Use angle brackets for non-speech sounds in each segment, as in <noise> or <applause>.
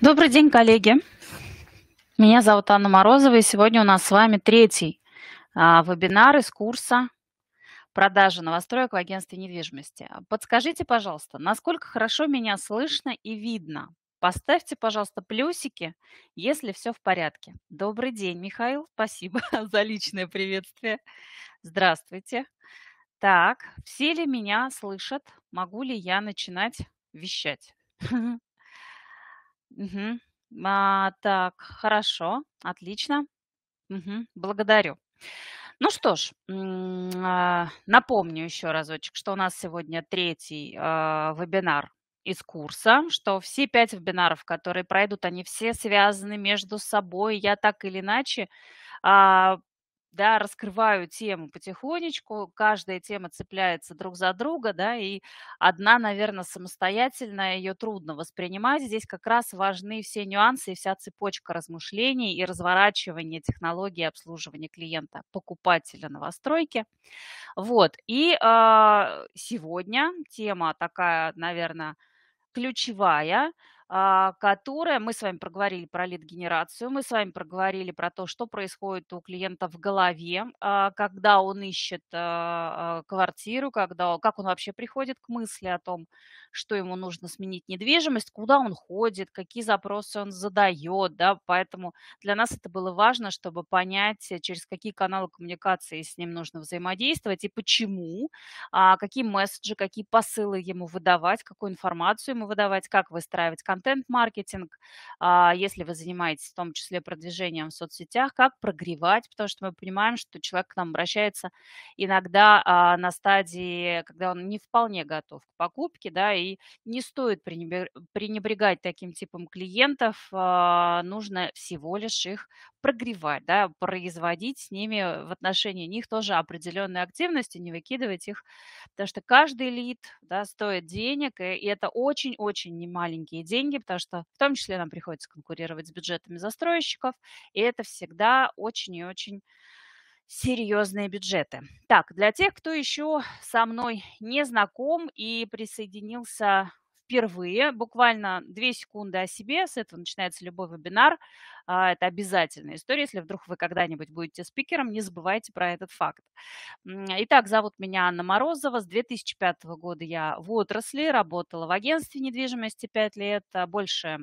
Добрый день, коллеги. Меня зовут Анна Морозова, и сегодня у нас с вами третий а, вебинар из курса продажи новостроек в агентстве недвижимости. Подскажите, пожалуйста, насколько хорошо меня слышно и видно? Поставьте, пожалуйста, плюсики, если все в порядке. Добрый день, Михаил. Спасибо <laughs> за личное приветствие. Здравствуйте. Так, все ли меня слышат? Могу ли я начинать вещать? <laughs> угу А, так, хорошо, отлично. угу Благодарю. Ну что ж, а, напомню еще разочек, что у нас сегодня третий а, вебинар из курса, что все пять вебинаров, которые пройдут, они все связаны между собой. Я так или иначе а, да, раскрываю тему потихонечку, каждая тема цепляется друг за друга, да, и одна, наверное, самостоятельная, ее трудно воспринимать. Здесь как раз важны все нюансы и вся цепочка размышлений и разворачивания технологии обслуживания клиента, покупателя новостройки. Вот, и э, сегодня тема такая, наверное, ключевая – а, которая, мы с вами проговорили про лид-генерацию, мы с вами проговорили про то, что происходит у клиента в голове, а, когда он ищет а, квартиру, когда, как он вообще приходит к мысли о том, что ему нужно сменить недвижимость, куда он ходит, какие запросы он задает, да, поэтому для нас это было важно, чтобы понять, э, через какие каналы коммуникации с ним нужно взаимодействовать и почему, а, какие месседжи, какие посылы ему выдавать, какую информацию ему выдавать, как выстраивать контент-маркетинг, а, если вы занимаетесь в том числе продвижением в соцсетях, как прогревать, потому что мы понимаем, что человек к нам обращается иногда а, на стадии, когда он не вполне готов к покупке, да, и не стоит пренебрегать таким типом клиентов, а, нужно всего лишь их прогревать, да, производить с ними в отношении них тоже определенные активности, не выкидывать их, потому что каждый лид да, стоит денег, и это очень-очень немаленькие деньги, потому что в том числе нам приходится конкурировать с бюджетами застройщиков, и это всегда очень и очень серьезные бюджеты. Так, для тех, кто еще со мной не знаком и присоединился впервые, буквально две секунды о себе, с этого начинается любой вебинар, а, это обязательная история, если вдруг вы когда-нибудь будете спикером, не забывайте про этот факт. Итак, зовут меня Анна Морозова, с 2005 года я в отрасли, работала в агентстве недвижимости 5 лет, а больше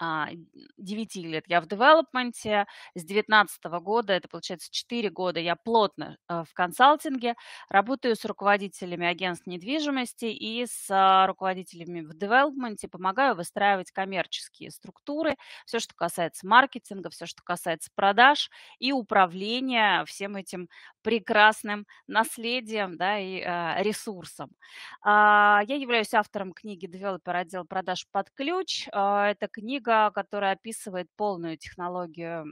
9 а, лет я в девелопменте, с 19 года, это получается 4 года, я плотно э, в консалтинге, работаю с руководителями агентств недвижимости и с а, руководителями в девелопменте, помогаю выстраивать коммерческие структуры, все, что касается маркетинга, все, что касается продаж и управления всем этим прекрасным наследием да, и э, ресурсом. А, я являюсь автором книги «Девелопер отдел продаж под ключ». Э, это книга книга, которая описывает полную технологию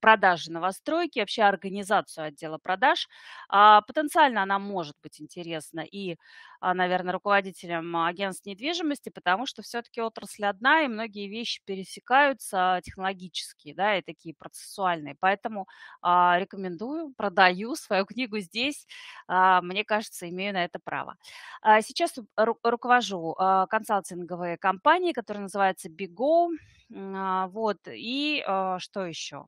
продажи новостройки, вообще организацию отдела продаж. А потенциально она может быть интересна и а, наверное, руководителем агентств недвижимости, потому что все-таки отрасль одна, и многие вещи пересекаются технологические, да, и такие процессуальные. Поэтому а, рекомендую, продаю <laughs> свою книгу здесь. А, мне кажется, имею на это право. Сейчас руковожу консалтинговой компанией, которая называется Bigo. Вот, и что еще?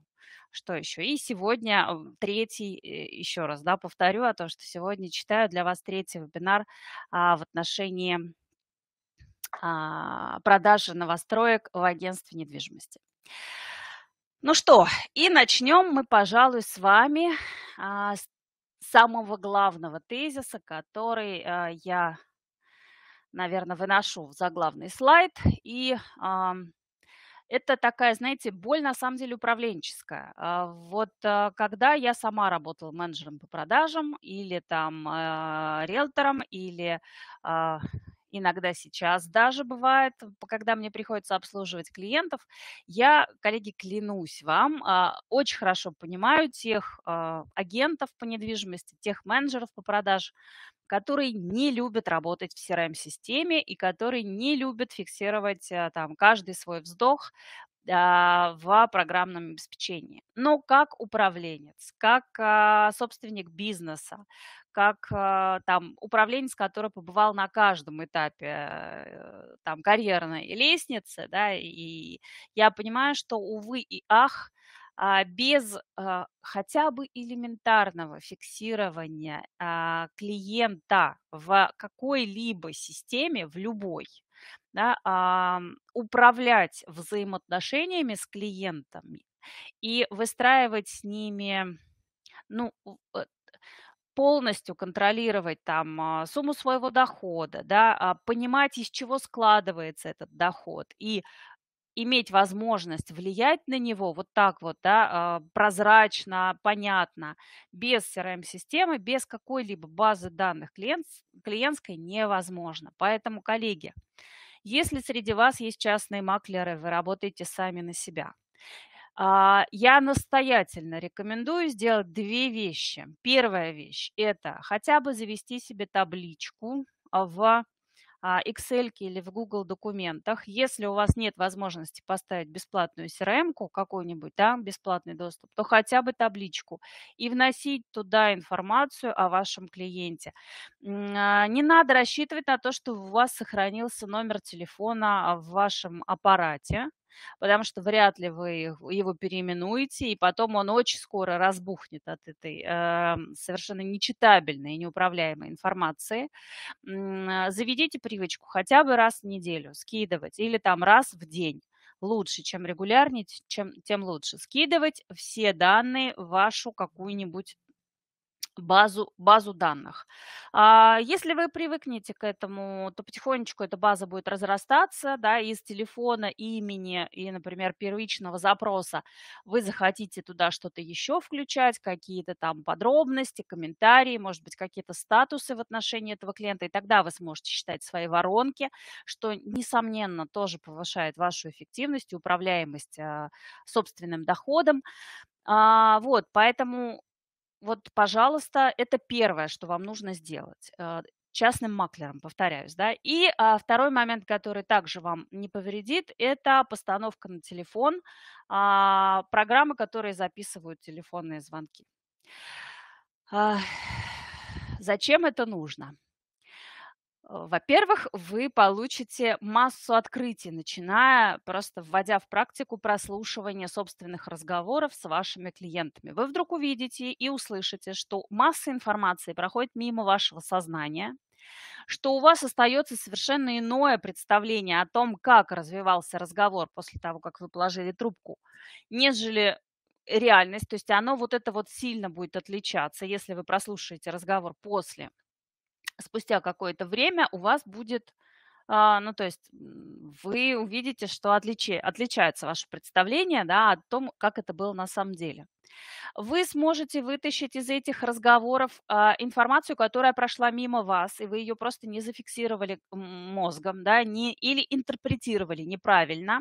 Что еще? И сегодня э, третий, э, еще раз, да, повторю о а том, что сегодня читаю для вас третий вебинар а, в отношении а, продажи новостроек в агентстве недвижимости. Ну что, и начнем мы, пожалуй, с вами а, с самого главного тезиса, который а, я, наверное, выношу в заглавный слайд. И а, это такая, знаете, боль на самом деле управленческая. А вот э, когда я сама работала менеджером по продажам или там э, риэлтором, или а, иногда сейчас даже бывает, когда мне приходится обслуживать клиентов, я, коллеги, клянусь вам, а, очень хорошо понимаю тех агентов по недвижимости, тех менеджеров по продаж, которые не любят работать в CRM-системе и которые не любят фиксировать э, там каждый свой вздох а, в программном обеспечении. Но как управленец, как а, собственник бизнеса, как а, там управленец, который побывал на каждом этапе э, там карьерной лестницы, да, и я понимаю, что увы и ах, а, без а, хотя бы элементарного фиксирования а, клиента в какой-либо системе, в любой, да, управлять взаимоотношениями с клиентами и выстраивать с ними ну, э, полностью контролировать там сумму своего дохода, да, понимать, из чего складывается этот доход и иметь возможность влиять на него вот так вот, да, а, прозрачно, понятно, без CRM-системы, без какой-либо базы данных клиент, клиентской невозможно. Поэтому, коллеги, если среди вас есть частные маклеры, вы работаете сами на себя. А, я настоятельно рекомендую сделать две вещи. Первая вещь – это хотя бы завести себе табличку в а, Excel или в Google документах. Если у вас нет возможности поставить бесплатную CRM какую-нибудь, да, бесплатный доступ, то хотя бы табличку и вносить туда информацию о вашем клиенте. А, не надо рассчитывать на то, что у вас сохранился номер телефона в вашем аппарате, потому что вряд ли вы его переименуете, и потом он очень скоро разбухнет от этой э, совершенно нечитабельной и неуправляемой информации. А, заведите привычку хотя бы раз в неделю скидывать или там раз в день лучше, чем регулярнее, чем, тем лучше. Скидывать все данные в вашу какую-нибудь базу, базу данных. А если вы привыкнете к этому, то потихонечку эта база будет разрастаться, да, из телефона, имени и, например, первичного запроса вы захотите туда что-то еще включать, какие-то там подробности, комментарии, может быть, какие-то статусы в отношении этого клиента, и тогда вы сможете считать свои воронки, что, несомненно, тоже повышает вашу эффективность и управляемость а, собственным доходом. А, вот, поэтому вот, пожалуйста, это первое, что вам нужно сделать э, частным маклером, повторяюсь, да. И а, второй момент, который также вам не повредит, это постановка на телефон а, программы, которые записывают телефонные звонки. А, зачем это нужно? Э, во-первых, вы получите массу открытий, начиная просто вводя в практику прослушивание собственных разговоров с вашими клиентами. Вы вдруг увидите и услышите, что масса информации проходит мимо вашего сознания, что у вас остается совершенно иное представление о том, как развивался разговор после того, как вы положили трубку, нежели реальность, то есть оно вот это вот сильно будет отличаться, если вы прослушаете разговор после спустя какое-то время у вас будет, а, ну, то есть вы увидите, что отличи, отличается ваше представление да, о том, как это было на самом деле. Вы сможете вытащить из этих разговоров а, информацию, которая прошла мимо вас, и вы ее просто не зафиксировали мозгом, да, не, или интерпретировали неправильно.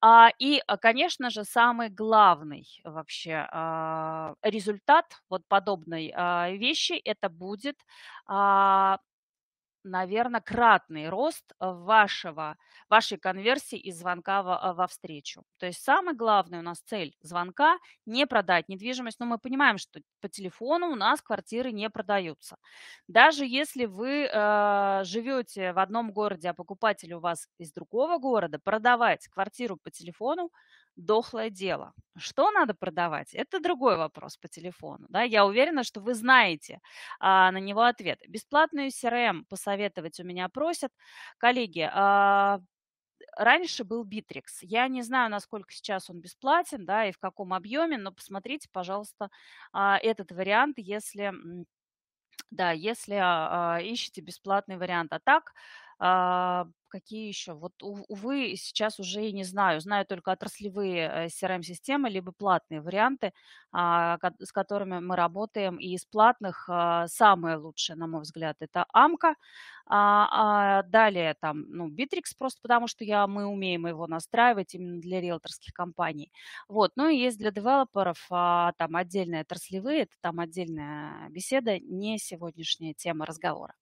А И, а, конечно же, самый главный вообще а, результат вот подобной а, вещи – это будет наверное, кратный рост вашего, вашей конверсии из звонка во, э, во встречу. То есть самая главная у нас цель звонка – не продать недвижимость. Но мы понимаем, что по телефону у нас квартиры не продаются. Даже если вы э, живете в одном городе, а покупатель у вас из другого города, продавать квартиру по телефону дохлое дело. Что надо продавать? Это другой вопрос по телефону. Да? Я уверена, что вы знаете а, на него ответ. Бесплатную CRM посоветовать у меня просят. Коллеги, а, раньше был Bittrex. Я не знаю, насколько сейчас он бесплатен, да, и в каком объеме, но посмотрите, пожалуйста, а, этот вариант, если, да, если а, а, ищете бесплатный вариант. А так какие еще. Вот, увы, сейчас уже и не знаю. Знаю только отраслевые э, CRM-системы, либо платные варианты, а, с которыми мы работаем. И из платных а, самые лучшие, на мой взгляд, это Амка. А, далее там, ну, Bittrex просто потому, что я, мы умеем его настраивать именно для риэлторских компаний. Вот, ну и есть для девелоперов там отдельные отраслевые, это там отдельная беседа, не сегодняшняя тема разговора.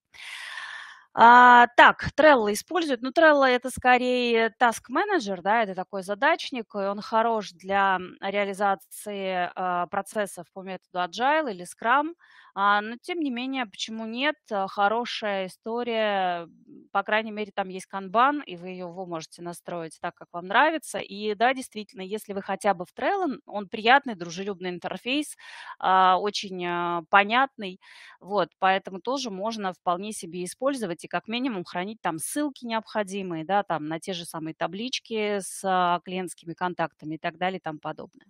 А, так, Trello используют. Ну, Trello это скорее task manager, да, это такой задачник, и он хорош для реализации а, процессов по методу Agile или Scrum. А, но тем не менее, почему нет, э, хорошая история, по крайней мере, там есть канбан, и вы его можете настроить так, как вам нравится, и да, действительно, если вы хотя бы в Trello, он приятный, дружелюбный интерфейс, а, очень э, понятный, вот, поэтому тоже можно вполне себе использовать и как минимум хранить там ссылки необходимые, да, там на те же самые таблички с а, клиентскими контактами и так далее и тому подобное.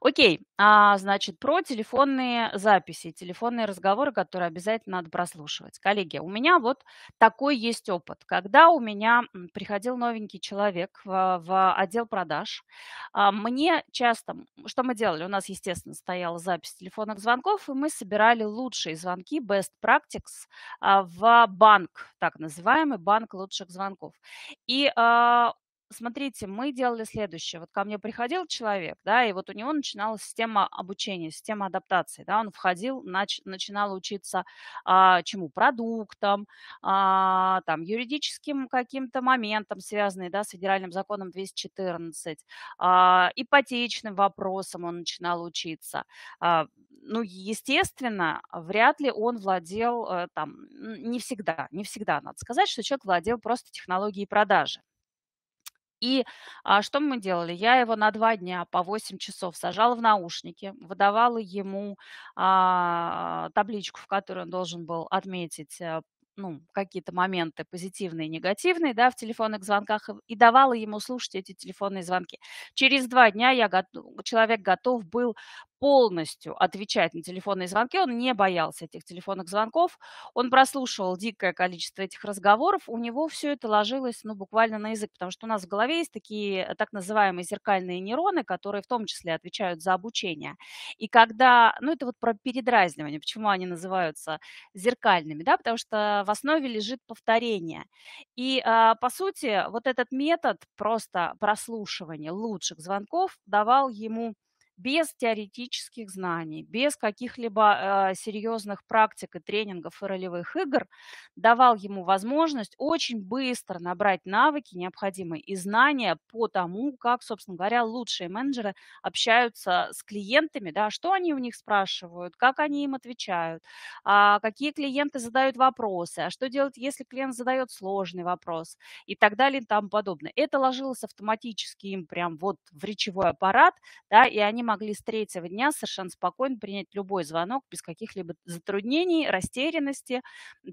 Окей, а, значит, про телефонные записи, телефонные разговоры, которые обязательно надо прослушивать. Коллеги, у меня вот такой есть опыт. Когда у меня приходил новенький человек в, в отдел продаж, а, мне часто, что мы делали? У нас, естественно, стояла запись телефонных звонков, и мы собирали лучшие звонки, best practices а, в банк, так называемый банк лучших звонков. И а, смотрите, мы делали следующее. Вот ко мне приходил человек, да, и вот у него начиналась система обучения, система адаптации, да, он входил, нач, начинал учиться а, чему? Продуктам, а, там, юридическим каким-то моментам, связанным, да, с федеральным законом 214, а, ипотечным вопросом он начинал учиться. А, ну, естественно, вряд ли он владел, э, там, не всегда, не всегда, надо сказать, что человек владел просто технологией продажи, и а, что мы делали? Я его на два дня по 8 часов сажала в наушники, выдавала ему а, табличку, в которой он должен был отметить э, ну, какие-то моменты позитивные и негативные, да, в телефонных звонках, и давала ему слушать эти телефонные звонки. Через два дня я, человек готов был полностью отвечать на телефонные звонки. Он не боялся этих телефонных звонков. Он прослушивал дикое количество этих разговоров. У него все это ложилось ну, буквально на язык, потому что у нас в голове есть такие так называемые зеркальные нейроны, которые в том числе отвечают за обучение. И когда, ну это вот про передразнивание, почему они называются зеркальными, да, потому что в основе лежит повторение. И, а, по сути, вот этот метод просто прослушивания лучших звонков давал ему без теоретических знаний, без каких-либо э, серьезных практик и тренингов и ролевых игр, давал ему возможность очень быстро набрать навыки необходимые и знания по тому, как, собственно говоря, лучшие менеджеры общаются с клиентами, да, что они у них спрашивают, как они им отвечают, а какие клиенты задают вопросы, а что делать, если клиент задает сложный вопрос и так далее и тому подобное. Это ложилось автоматически им прям вот в речевой аппарат, да, и они могли с третьего дня совершенно спокойно принять любой звонок без каких-либо затруднений, растерянности,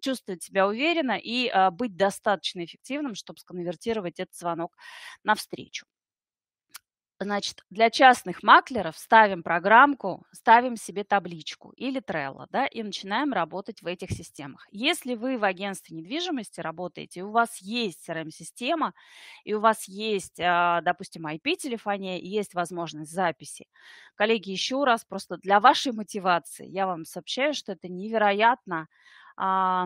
чувствовать себя уверенно и а, быть достаточно эффективным, чтобы сконвертировать этот звонок на встречу. Значит, для частных маклеров ставим программку, ставим себе табличку или Trello, да, и начинаем работать в этих системах. Если вы в агентстве недвижимости работаете, и у вас есть CRM-система, и у вас есть, а, допустим, IP-телефония, и есть возможность записи. Коллеги, еще раз, просто для вашей мотивации я вам сообщаю, что это невероятно а,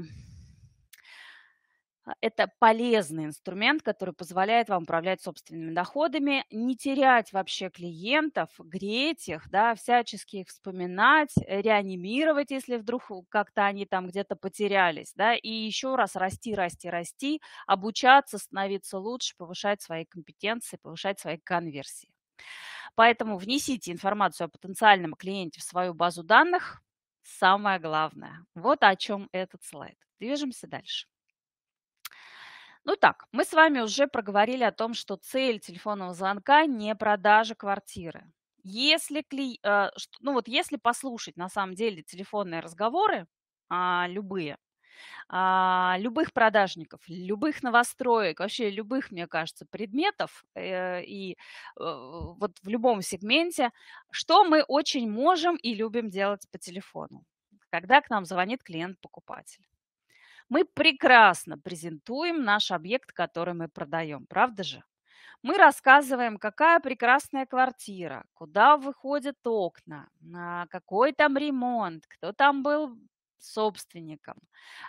а, это полезный инструмент, который позволяет вам управлять собственными доходами, не терять вообще клиентов, греть их, да, всячески их вспоминать, э, реанимировать, если вдруг как-то они там где-то потерялись, да, и еще раз расти, расти, расти, обучаться, становиться лучше, повышать свои компетенции, повышать свои конверсии. Поэтому внесите информацию о потенциальном клиенте в свою базу данных, самое главное. Вот о чем этот слайд. Движемся дальше. Ну так, мы с вами уже проговорили о том, что цель телефонного звонка не продажа квартиры. Если, кли... Э, ну вот если послушать на самом деле телефонные разговоры, а, любые, а, любых продажников, любых новостроек, вообще любых, мне кажется, предметов э, и э, вот в любом сегменте, что мы очень можем и любим делать по телефону, когда к нам звонит клиент-покупатель мы прекрасно презентуем наш объект, который мы продаем, правда же? Мы рассказываем, какая прекрасная квартира, куда выходят окна, какой там ремонт, кто там был собственником.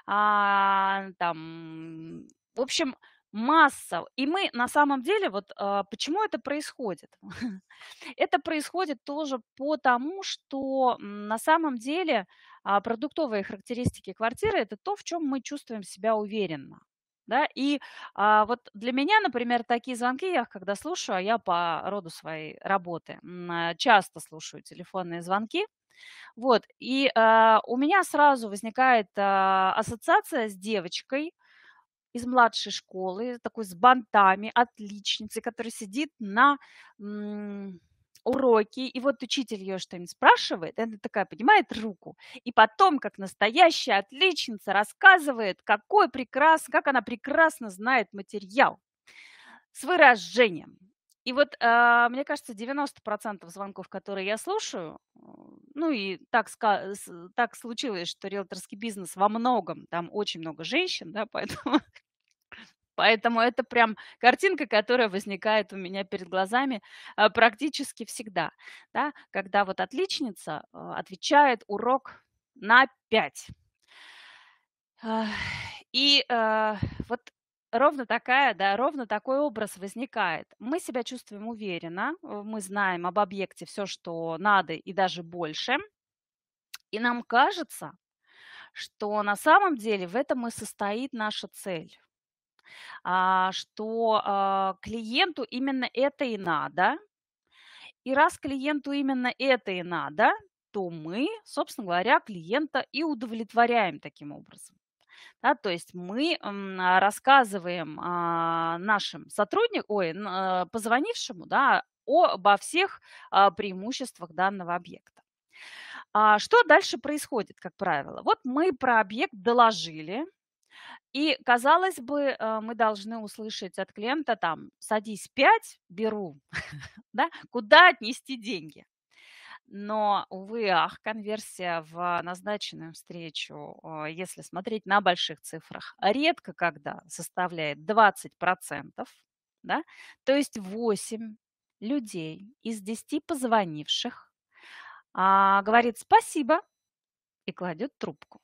А, там, в общем, масса. И мы на самом деле, вот а, почему это происходит? <laughs> Это происходит тоже потому, что на самом деле а продуктовые характеристики квартиры – это то, в чем мы чувствуем себя уверенно. Да, и а, вот для меня, например, такие звонки, я когда слушаю, а я по роду своей работы а, часто слушаю телефонные звонки, вот, и а, у меня сразу возникает а, ассоциация с девочкой, из младшей школы, такой с бантами, отличницей, которая сидит на уроки, и вот учитель ее что-нибудь спрашивает, и она такая поднимает руку, и потом, как настоящая отличница, рассказывает, какой прекрас, как она прекрасно знает материал с выражением. И вот, а, мне кажется, 90% звонков, которые я слушаю, ну и так, так случилось, что риэлторский бизнес во многом, там очень много женщин, да, поэтому <laughs> Поэтому это прям картинка, которая возникает у меня перед глазами э, практически всегда, да, когда вот отличница э, отвечает урок на 5. И э, вот ровно такая, да, ровно такой образ возникает. Мы себя чувствуем уверенно, мы знаем об объекте все, что надо и даже больше. И нам кажется, что на самом деле в этом и состоит наша цель а, что а, клиенту именно это и надо. И раз клиенту именно это и надо, то мы, собственно говоря, клиента и удовлетворяем таким образом. Да, то есть мы рассказываем а, нашим сотрудникам, ой, позвонившему, да, обо всех преимуществах данного объекта. Что дальше происходит, как правило? Вот мы про объект доложили, и, казалось бы, э, мы должны услышать от клиента там «садись 5, беру», <laughs> да? куда отнести деньги. Но, увы, ах, конверсия в назначенную встречу, э, если смотреть на больших цифрах, редко когда составляет 20%, да? то есть 8 людей из 10 позвонивших а, говорит «спасибо» и кладет трубку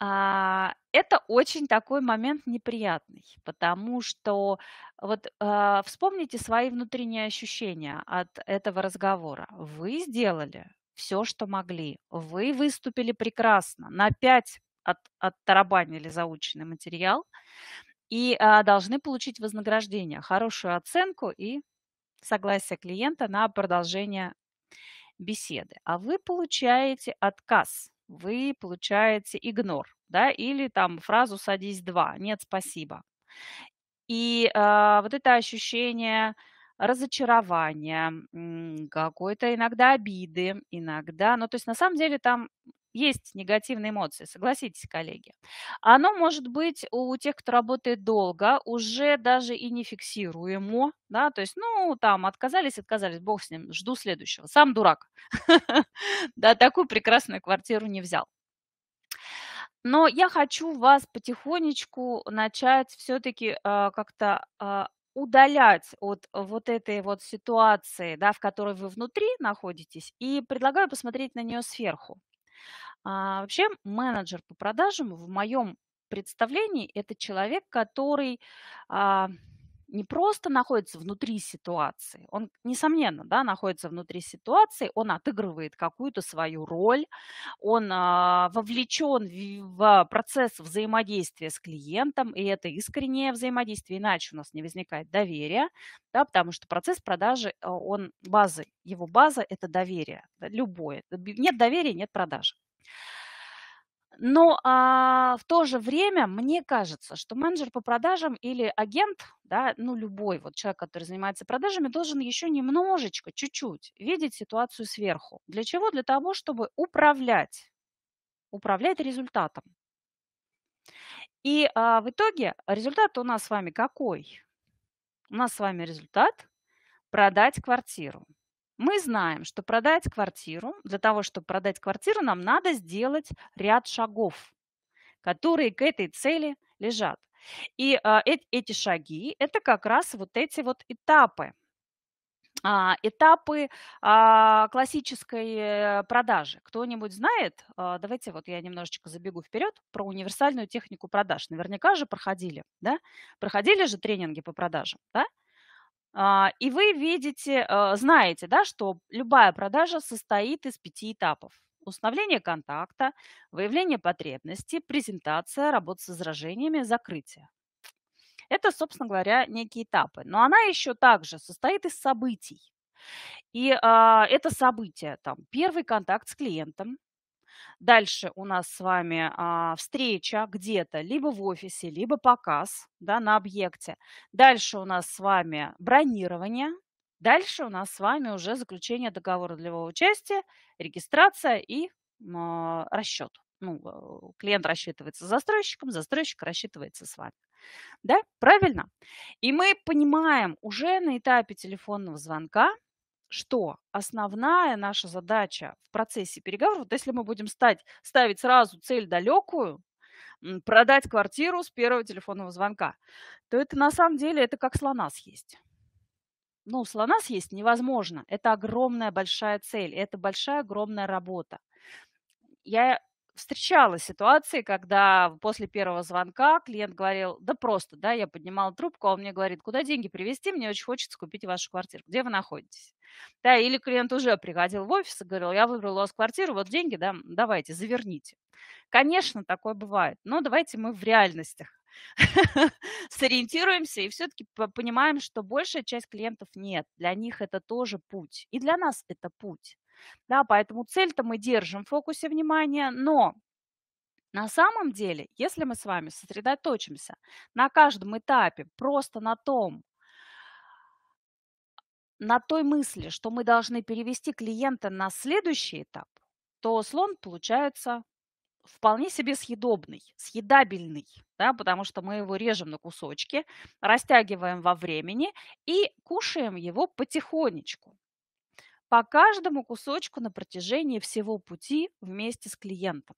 а, это очень такой момент неприятный, потому что вот а, вспомните свои внутренние ощущения от этого разговора. Вы сделали все, что могли, вы выступили прекрасно, на пять от, оттарабанили заученный материал и а, должны получить вознаграждение, хорошую оценку и согласие клиента на продолжение беседы. А вы получаете отказ вы получаете игнор, да, или там фразу «садись два», «нет, спасибо». И э, вот это ощущение разочарования, какой-то иногда обиды, иногда, ну, то есть на самом деле там есть негативные эмоции, согласитесь, коллеги. Оно может быть у тех, кто работает долго, уже даже и не фиксируемо, да, то есть, ну, там, отказались, отказались, бог с ним, жду следующего. Сам дурак, <laughs> да, такую прекрасную квартиру не взял. Но я хочу вас потихонечку начать все-таки а, как-то а, удалять от вот этой вот ситуации, да, в которой вы внутри находитесь, и предлагаю посмотреть на нее сверху. А, вообще менеджер по продажам в моем представлении это человек, который а, не просто находится внутри ситуации, он, несомненно, да, находится внутри ситуации, он отыгрывает какую-то свою роль, он а, вовлечен в, в процесс взаимодействия с клиентом, и это искреннее взаимодействие, иначе у нас не возникает доверия, да, потому что процесс продажи, э, он базы, его база – это доверие, да, любое. Нет доверия – нет продажи. Но а, в то же время мне кажется, что менеджер по продажам или агент, да, ну любой вот человек, который занимается продажами, должен еще немножечко, чуть-чуть видеть ситуацию сверху. Для чего? Для того, чтобы управлять, управлять результатом. И а, в итоге результат у нас с вами какой? У нас с вами результат продать квартиру мы знаем, что продать квартиру, для того, чтобы продать квартиру, нам надо сделать ряд шагов, которые к этой цели лежат. И э, эти шаги – это как раз вот эти вот этапы, а, Этапы а, классической э, продажи. Кто-нибудь знает? Давайте вот я немножечко забегу вперед про универсальную технику продаж. Наверняка же проходили, да? Проходили же тренинги по продажам, да? А, и вы видите, э, знаете, да, что любая продажа состоит из пяти этапов. Установление контакта, выявление потребности, презентация, работа с изражениями, закрытие. Это, собственно говоря, некие этапы. Но она еще также состоит из событий. И э, это события, там, первый контакт с клиентом, Дальше у нас с вами а, встреча где-то, либо в офисе, либо показ да, на объекте. Дальше у нас с вами бронирование. Дальше у нас с вами уже заключение договора долевого участия, регистрация и а, расчет. Ну, а, клиент рассчитывается с застройщиком, застройщик рассчитывается с вами. Да, правильно? И мы понимаем уже на этапе телефонного звонка, что основная наша задача в процессе переговоров, вот если мы будем стать, ставить сразу цель далекую, продать квартиру с первого телефонного звонка, то это на самом деле это как слона съесть. Ну, слона съесть невозможно. Это огромная большая цель, это большая огромная работа. Я встречала ситуации, когда после первого звонка клиент говорил, да просто, да, я поднимала трубку, а он мне говорит, куда деньги привезти, мне очень хочется купить вашу квартиру, где вы находитесь. Да, или клиент уже приходил в офис и говорил, я выбрал у вас квартиру, вот деньги, да, давайте, заверните. Конечно, такое бывает, но давайте мы в реальностях <laughs> сориентируемся и все-таки понимаем, что большая часть клиентов нет. Для них это тоже путь. И для нас это путь. Да, поэтому цель-то мы держим в фокусе внимания, но на самом деле, если мы с вами сосредоточимся на каждом этапе просто на том, на той мысли, что мы должны перевести клиента на следующий этап, то слон получается вполне себе съедобный, съедабельный, да, потому что мы его режем на кусочки, растягиваем во времени и кушаем его потихонечку по каждому кусочку на протяжении всего пути вместе с клиентом.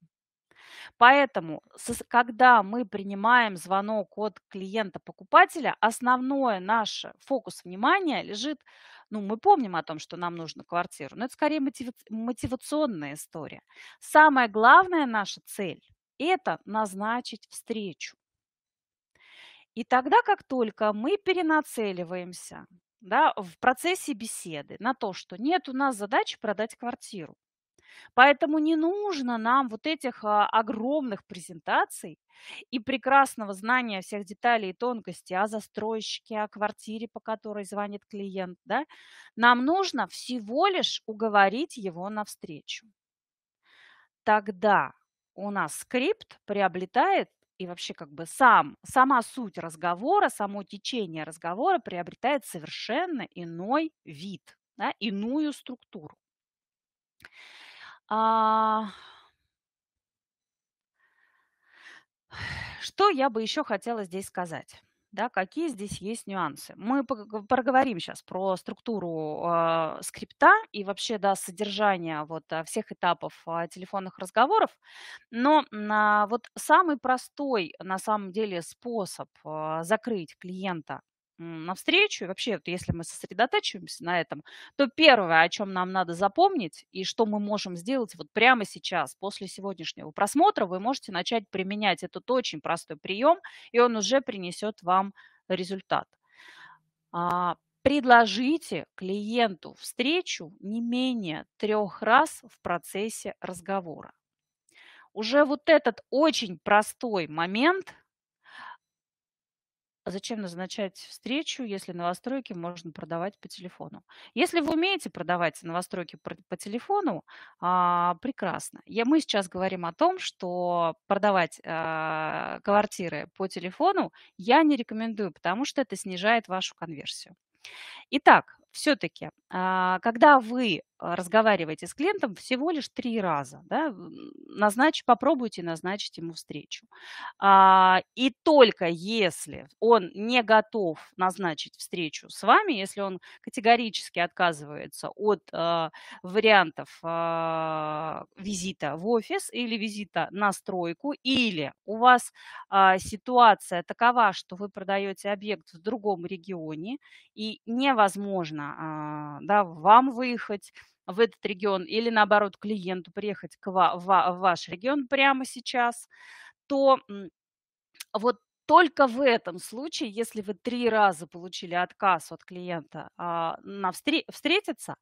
Поэтому, когда мы принимаем звонок от клиента-покупателя, основное наше фокус внимания лежит, ну, мы помним о том, что нам нужно квартиру, но это скорее мотивационная история. Самая главная наша цель – это назначить встречу. И тогда, как только мы перенацеливаемся да, в процессе беседы на то, что нет у нас задачи продать квартиру. Поэтому не нужно нам вот этих а, огромных презентаций и прекрасного знания всех деталей и тонкостей о застройщике, о квартире, по которой звонит клиент. Да? Нам нужно всего лишь уговорить его навстречу. Тогда у нас скрипт приобретает и вообще как бы сам, сама суть разговора, само течение разговора приобретает совершенно иной вид, да, иную структуру. А... <sighs> Что я бы еще хотела здесь сказать? да, какие здесь есть нюансы. Мы проговорим сейчас про структуру э, скрипта и вообще да, содержание вот, а, всех этапов э, телефонных разговоров, но э, вот самый простой на самом деле способ э, закрыть клиента навстречу, и вообще, вот если мы сосредотачиваемся на этом, то первое, о чем нам надо запомнить и что мы можем сделать вот прямо сейчас, после сегодняшнего просмотра, вы можете начать применять этот очень простой прием, и он уже принесет вам результат. А, предложите клиенту встречу не менее трех раз в процессе разговора. Уже вот этот очень простой момент – а зачем назначать встречу, если новостройки можно продавать по телефону. Если вы умеете продавать новостройки по телефону, а, прекрасно. Я, мы сейчас говорим о том, что продавать а, квартиры по телефону я не рекомендую, потому что это снижает вашу конверсию. Итак, все-таки, а, когда вы а, разговариваете с клиентом всего лишь три раза, да, назнач, попробуйте назначить ему встречу. А, и только если он не готов назначить встречу с вами, если он категорически отказывается от вариантов визита в офис или визита на стройку, или у вас ситуация такова, что вы продаете объект в другом регионе и невозможно понятно, а, да, вам выехать в этот регион или наоборот клиенту приехать к ва- в ваш регион прямо сейчас, то вот только в этом случае, если вы три раза получили отказ от клиента а, на встр- встретиться,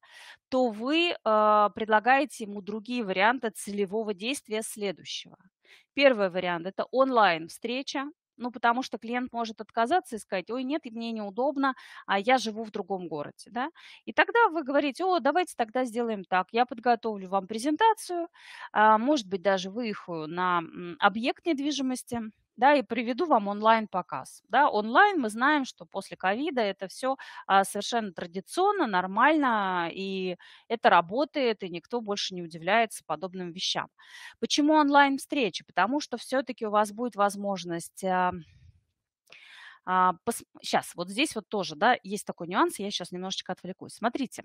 то вы а, предлагаете ему другие варианты целевого действия следующего. Первый вариант – это онлайн-встреча, ну, потому что клиент может отказаться и сказать, ой, нет, мне неудобно, а я живу в другом городе, да. И тогда вы говорите, о, давайте тогда сделаем так, я подготовлю вам презентацию, а, может быть, даже выехаю на объект недвижимости, да, и приведу вам онлайн-показ. Да, онлайн мы знаем, что после ковида это все а, совершенно традиционно, нормально, и это работает, и никто больше не удивляется подобным вещам. Почему онлайн-встречи? Потому что все-таки у вас будет возможность а, а, Сейчас, вот здесь вот тоже, да, есть такой нюанс, я сейчас немножечко отвлекусь. Смотрите,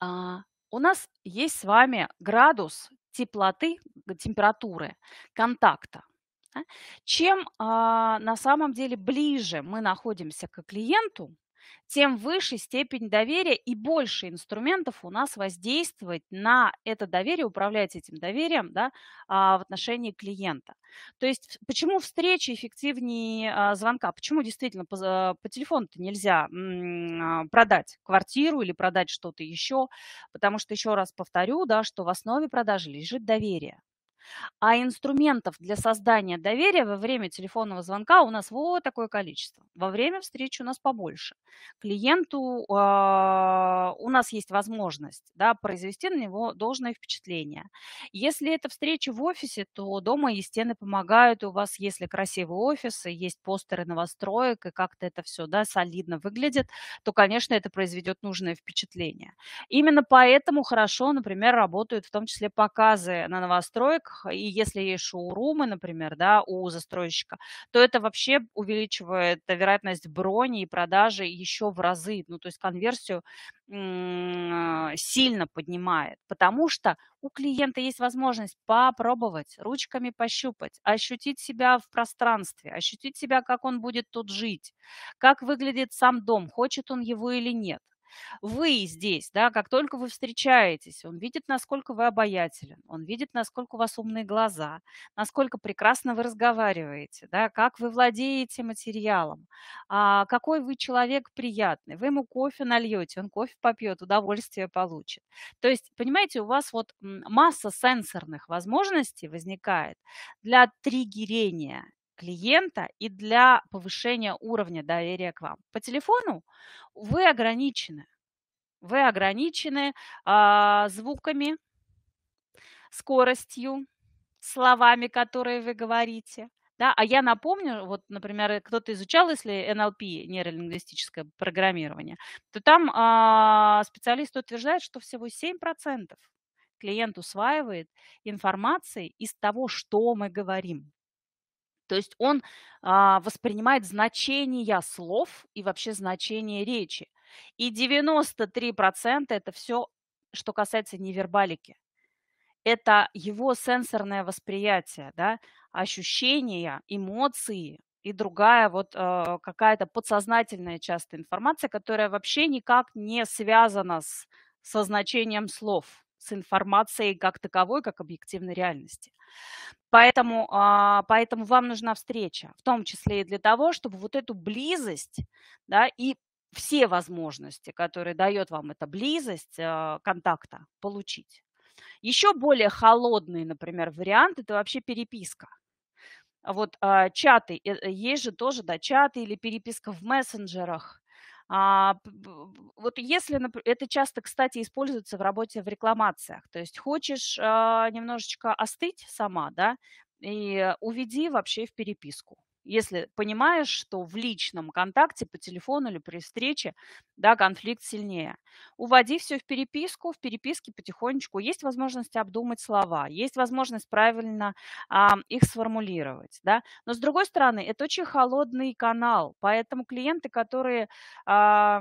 у нас есть с вами градус теплоты, температуры, контакта, чем а, на самом деле ближе мы находимся к клиенту, тем выше степень доверия и больше инструментов у нас воздействовать на это доверие, управлять этим доверием да, а, в отношении клиента. То есть почему встреча эффективнее а, звонка? Почему действительно по, а, по телефону-то нельзя продать квартиру или продать что-то еще? Потому что, еще раз повторю, да, что в основе продажи лежит доверие. А инструментов для создания доверия во время телефонного звонка у нас вот такое количество. Во время встречи у нас побольше. Клиенту э, у нас есть возможность да, произвести на него должное впечатление. Если это встреча в офисе, то дома и стены помогают, у вас, если красивый офис, и есть постеры новостроек, и как-то это все да, солидно выглядит, то, конечно, это произведет нужное впечатление. Именно поэтому хорошо, например, работают в том числе показы на новостройках, рынках, и если есть шоурумы, например, да, у застройщика, то это вообще увеличивает вероятность брони и продажи еще в разы, ну, то есть конверсию сильно поднимает, потому что у клиента есть возможность попробовать, ручками пощупать, ощутить себя в пространстве, ощутить себя, как он будет тут жить, как выглядит сам дом, хочет он его или нет. Вы здесь, да, как только вы встречаетесь, он видит, насколько вы обаятелен, он видит, насколько у вас умные глаза, насколько прекрасно вы разговариваете, да, как вы владеете материалом, а, какой вы человек приятный. Вы ему кофе нальете, он кофе попьет, удовольствие получит. То есть, понимаете, у вас вот масса сенсорных возможностей возникает для триггерения клиента и для повышения уровня доверия к вам. По телефону вы ограничены. Вы ограничены э, звуками, скоростью, словами, которые вы говорите. Да, а я напомню, вот, например, кто-то изучал, если НЛП нейролингвистическое программирование, то там э, а, специалисты утверждают, что всего 7% клиент усваивает информации из того, что мы говорим. То есть он а, воспринимает значение слов и вообще значение речи. И 93% это все, что касается невербалики. Это его сенсорное восприятие, да, ощущения, эмоции и другая вот э, какая-то подсознательная часто информация, которая вообще никак не связана с, со значением слов, с информацией как таковой, как объективной реальности. Поэтому, а, поэтому вам нужна встреча, в том числе и для того, чтобы вот эту близость да, и все возможности, которые дает вам эта близость а, контакта, получить. Еще более холодный, например, вариант – это вообще переписка. Вот а, чаты, э, э, есть же тоже, да, чаты или переписка в мессенджерах, а, вот если, это часто, кстати, используется в работе в рекламациях, то есть хочешь а, немножечко остыть сама, да, и уведи вообще в переписку если понимаешь, что в личном контакте по телефону или при встрече да, конфликт сильнее. Уводи все в переписку, в переписке потихонечку. Есть возможность обдумать слова, есть возможность правильно а, их сформулировать. Да? Но с другой стороны, это очень холодный канал, поэтому клиенты, которые а,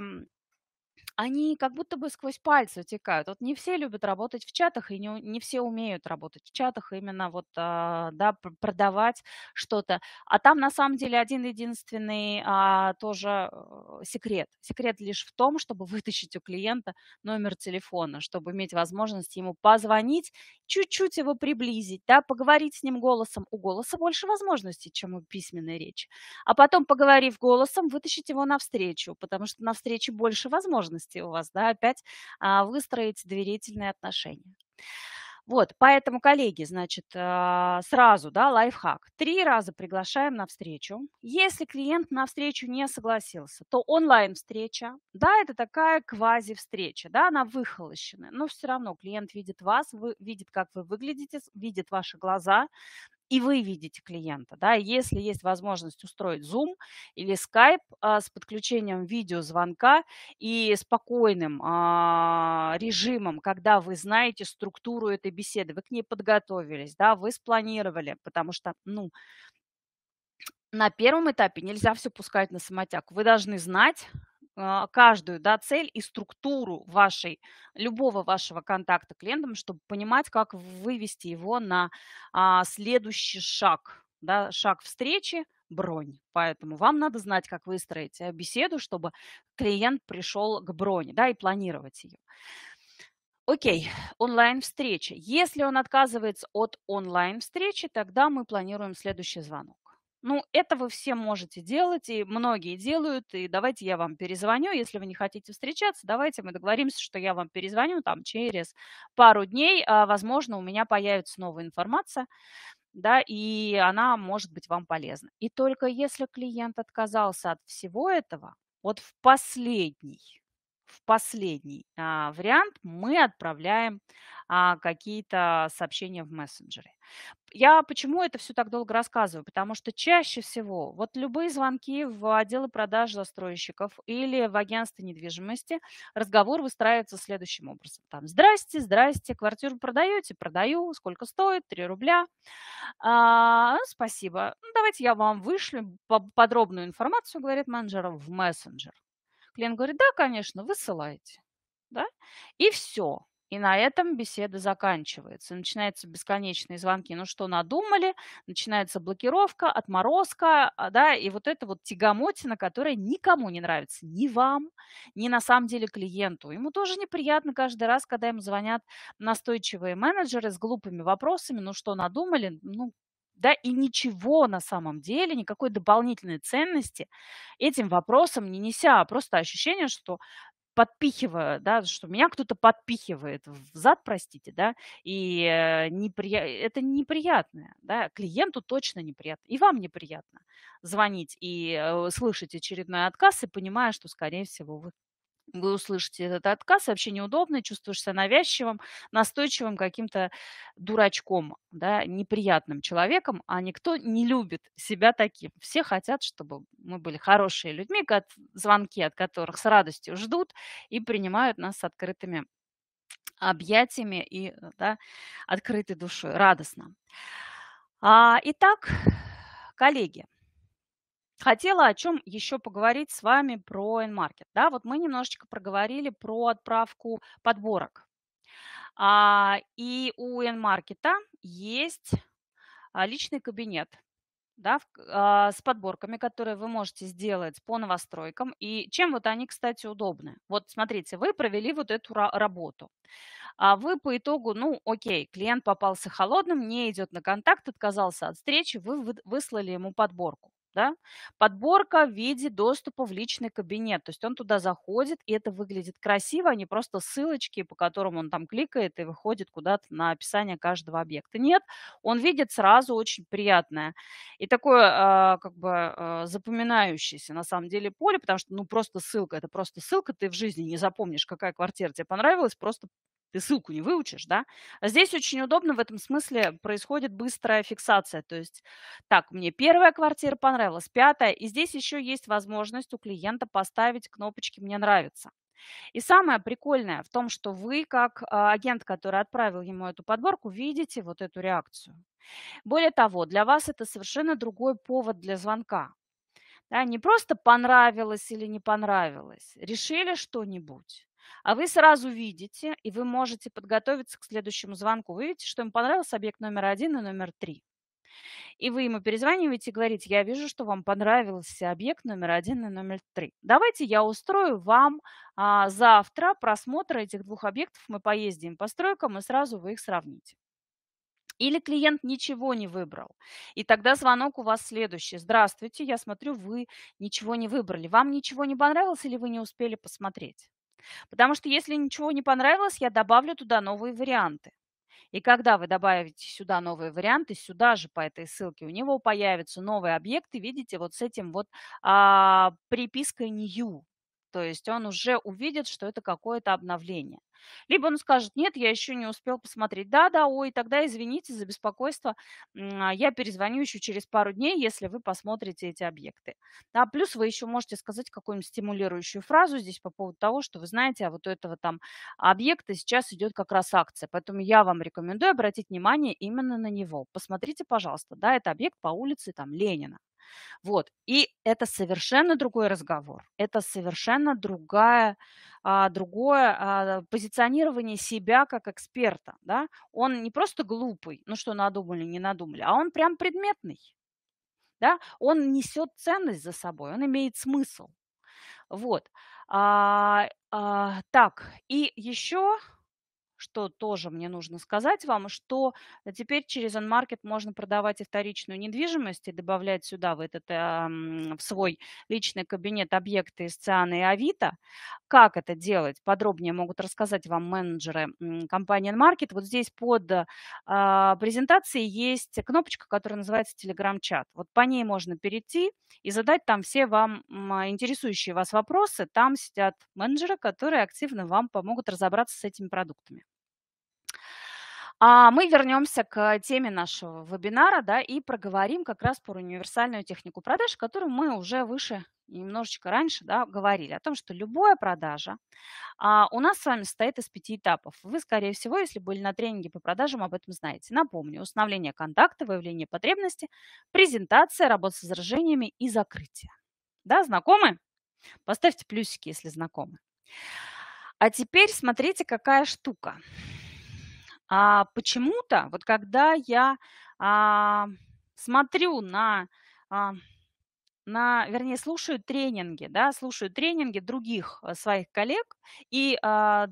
они как будто бы сквозь пальцы утекают. Вот не все любят работать в чатах, и не, не все умеют работать в чатах, именно вот, а, да, продавать что-то. А там на самом деле один-единственный а, тоже э, секрет. Секрет лишь в том, чтобы <laughs> вытащить у клиента номер телефона, чтобы иметь возможность ему позвонить, чуть-чуть его приблизить, да, поговорить с ним голосом. У голоса больше возможностей, чем у письменной речи. А потом, поговорив голосом, вытащить его навстречу, потому что навстречу больше возможностей возможности у вас, да, опять а, выстроить доверительные отношения. Вот, поэтому, коллеги, значит, а, сразу, да, лайфхак. Три раза приглашаем на встречу. Если клиент на встречу не согласился, то онлайн-встреча, да, это такая квази-встреча, да, она выхолощенная но все равно клиент видит вас, вы, видит, как вы выглядите, видит ваши глаза, и вы видите клиента, да, если есть возможность устроить Zoom или Skype а, с подключением видеозвонка и спокойным а, режимом, когда вы знаете структуру этой беседы, вы к ней подготовились, да, вы спланировали, потому что, ну, на первом этапе нельзя все пускать на самотяк. Вы должны знать, а, каждую да, цель и структуру вашей, любого вашего контакта клиентам, чтобы понимать, как вывести его на а, следующий шаг, да, шаг встречи, бронь. Поэтому вам надо знать, как выстроить э, беседу, чтобы клиент пришел к броне да, и планировать ее. Окей, онлайн-встреча. Если он отказывается от онлайн-встречи, тогда мы планируем следующий звонок. Ну, это вы все можете делать, и многие делают, и давайте я вам перезвоню, если вы не хотите встречаться, давайте мы договоримся, что я вам перезвоню там через пару дней, а, возможно, у меня появится новая информация, да, и она может быть вам полезна. И только если клиент отказался от всего этого, вот в последний в последний а, вариант мы отправляем а, какие-то сообщения в мессенджере. Я почему это все так долго рассказываю? Потому что чаще всего вот любые звонки в отделы продаж застройщиков или в агентство недвижимости разговор выстраивается следующим образом. Там, здрасте, здрасте, квартиру продаете? Продаю. Сколько стоит? Три рубля. А, «Ну, спасибо. Ну, давайте я вам вышлю подробную информацию, говорит менеджер, в мессенджер. Клиент говорит, да, конечно, высылайте. Да? И все. И на этом беседа заканчивается. Начинаются бесконечные звонки. Ну что, надумали? Начинается блокировка, отморозка, а, да, и вот эта вот тягомотина, которая никому не нравится. Ни вам, ни на самом деле клиенту. Ему тоже неприятно каждый раз, когда им звонят настойчивые менеджеры с глупыми вопросами. Ну что, надумали? Ну, да, и ничего на самом деле, никакой дополнительной ценности этим вопросом не неся, а просто ощущение, что подпихивая, да, что меня кто-то подпихивает в зад, простите, да, и э, непри... это неприятное, да, клиенту точно неприятно, и вам неприятно звонить и э, слышать очередной отказ, и понимая, что, скорее всего, вы вы услышите этот отказ, вообще неудобно, чувствуешь себя навязчивым, настойчивым каким-то дурачком, да, неприятным человеком, а никто не любит себя таким. Все хотят, чтобы мы были хорошие людьми, от звонки от которых с радостью ждут и принимают нас с открытыми объятиями и да, открытой душой, радостно. А, итак, коллеги – Хотела о чем еще поговорить с вами про Enmarket. Да, вот мы немножечко проговорили про отправку подборок. А, и у Enmarket есть а, личный кабинет да, а, с подборками, которые вы можете сделать по новостройкам. И чем вот они, кстати, удобны? Вот смотрите, вы провели вот эту работу. А вы по итогу, ну, окей, клиент попался холодным, не идет на контакт, отказался от встречи, вы выслали ему подборку да, подборка в виде доступа в личный кабинет. То есть он туда заходит, и это выглядит красиво, а не просто ссылочки, по которым он там кликает и выходит куда-то на описание каждого объекта. Нет, он видит сразу очень приятное и такое а, как бы а, запоминающееся на самом деле поле, потому что ну просто ссылка, это просто ссылка, ты в жизни не запомнишь, какая квартира тебе понравилась, просто ты ссылку не выучишь, да. А здесь очень удобно в этом смысле происходит быстрая фиксация, то есть, так, мне первая квартира понравилась, пятая, и здесь еще есть возможность у клиента поставить кнопочки «Мне нравится». И самое прикольное в том, что вы, как а, агент, который отправил ему эту подборку, видите вот эту реакцию. Более того, для вас это совершенно другой повод для звонка. Да, не просто понравилось или не понравилось, решили что-нибудь а вы сразу видите, и вы можете подготовиться к следующему звонку. Вы видите, что ему понравился объект номер один и номер три. И вы ему перезваниваете и говорите, я вижу, что вам понравился объект номер один и номер три. Давайте я устрою вам а, завтра просмотр этих двух объектов, мы поездим по стройкам и сразу вы их сравните. Или клиент ничего не выбрал. И тогда звонок у вас следующий. Здравствуйте, я смотрю, вы ничего не выбрали. Вам ничего не понравилось или вы не успели посмотреть? Потому что если ничего не понравилось, я добавлю туда новые варианты. И когда вы добавите сюда новые варианты, сюда же по этой ссылке у него появятся новые объекты, видите, вот с этим вот а, припиской new то есть он уже увидит, что это какое-то обновление. Либо он скажет, нет, я еще не успел посмотреть, да-да, ой, тогда извините за беспокойство, а я перезвоню еще через пару дней, если вы посмотрите эти объекты. Да, плюс вы еще можете сказать какую-нибудь стимулирующую фразу здесь по поводу того, что вы знаете, а вот у этого там объекта сейчас идет как раз акция, поэтому я вам рекомендую обратить внимание именно на него. Посмотрите, пожалуйста, да, это объект по улице там Ленина. Вот. И это совершенно другой разговор, это совершенно другая, а, другое а, позиционирование себя как эксперта. Да? Он не просто глупый, ну что надумали, не надумали, а он прям предметный. Да? Он несет ценность за собой, он имеет смысл. Вот. А, а, так, и еще что тоже мне нужно сказать вам, что э, теперь через OnMarket можно продавать и вторичную недвижимость и добавлять сюда, в, этот, в свой личный кабинет объекты из Циана и Авито. Как это делать? Подробнее могут рассказать вам менеджеры компании OnMarket. Вот здесь под э, а, презентацией есть кнопочка, которая называется Telegram-чат. Вот по ней можно перейти и задать там все вам а, интересующие вас вопросы. Там сидят менеджеры, которые активно вам помогут разобраться с этими продуктами. А мы вернемся к теме нашего вебинара да, и проговорим как раз про универсальную технику продаж, которую мы уже выше немножечко раньше да, говорили о том, что любая продажа а, у нас с вами состоит из пяти этапов. Вы, скорее всего, если были на тренинге по продажам, об этом знаете. Напомню, установление контакта, выявление потребности, презентация, работа с возражениями и закрытие. Да, знакомы? Поставьте плюсики, если знакомы. А теперь смотрите, какая штука. А почему-то, вот когда я а, смотрю на а, на, вернее, слушают тренинги, да, слушают тренинги других э, своих коллег, и а,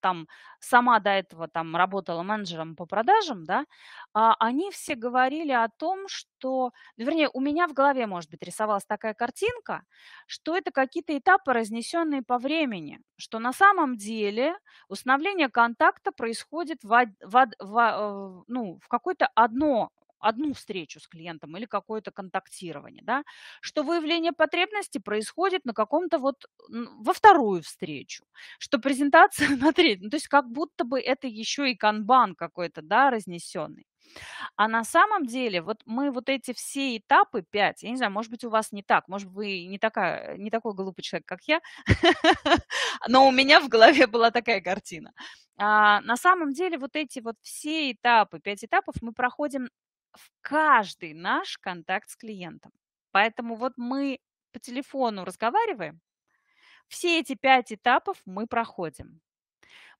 там сама до этого там работала менеджером по продажам, да, а, они все говорили о том, что, вернее, у меня в голове, может быть, рисовалась такая картинка, что это какие-то этапы, разнесенные по времени, что на самом деле установление контакта происходит в, в, в, э, в, ну, в какое-то одно одну встречу с клиентом или какое-то контактирование, да, что выявление потребности происходит на каком-то вот во вторую встречу, что презентация <laughs> на третью, ну, то есть как будто бы это еще и канбан какой-то, да, разнесенный. А на самом деле, вот мы вот эти все этапы, пять, я не знаю, может быть, у вас не так, может, вы не, такая, не такой глупый человек, как я, <laughs> но у меня в голове была такая картина. А на самом деле, вот эти вот все этапы, пять этапов мы проходим в каждый наш контакт с клиентом. Поэтому вот мы по телефону разговариваем, все эти пять этапов мы проходим.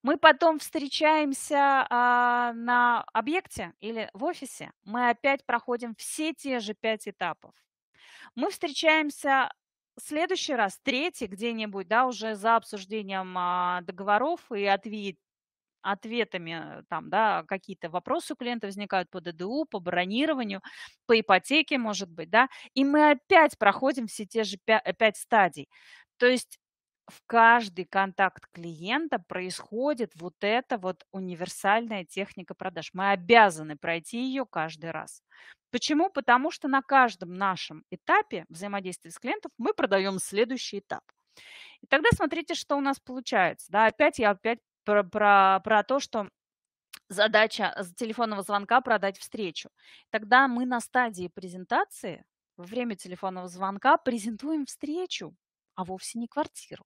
Мы потом встречаемся а, на объекте или в офисе, мы опять проходим все те же пять этапов. Мы встречаемся в следующий раз, третий где-нибудь, да, уже за обсуждением а, договоров и ответ, ответами, э, там, да, какие-то вопросы у клиента возникают по ДДУ, по бронированию, по ипотеке, может быть, да, и мы опять проходим все те же пять стадий. То есть в каждый контакт клиента происходит вот эта вот универсальная техника продаж. Мы обязаны пройти ее каждый раз. Почему? Потому что на каждом нашем этапе взаимодействия с клиентом мы продаем следующий этап. И тогда смотрите, что у нас получается. Да, опять я опять про, про, про то, что задача э, телефонного звонка продать встречу. Тогда мы на стадии презентации во время телефонного звонка презентуем встречу, а вовсе не квартиру.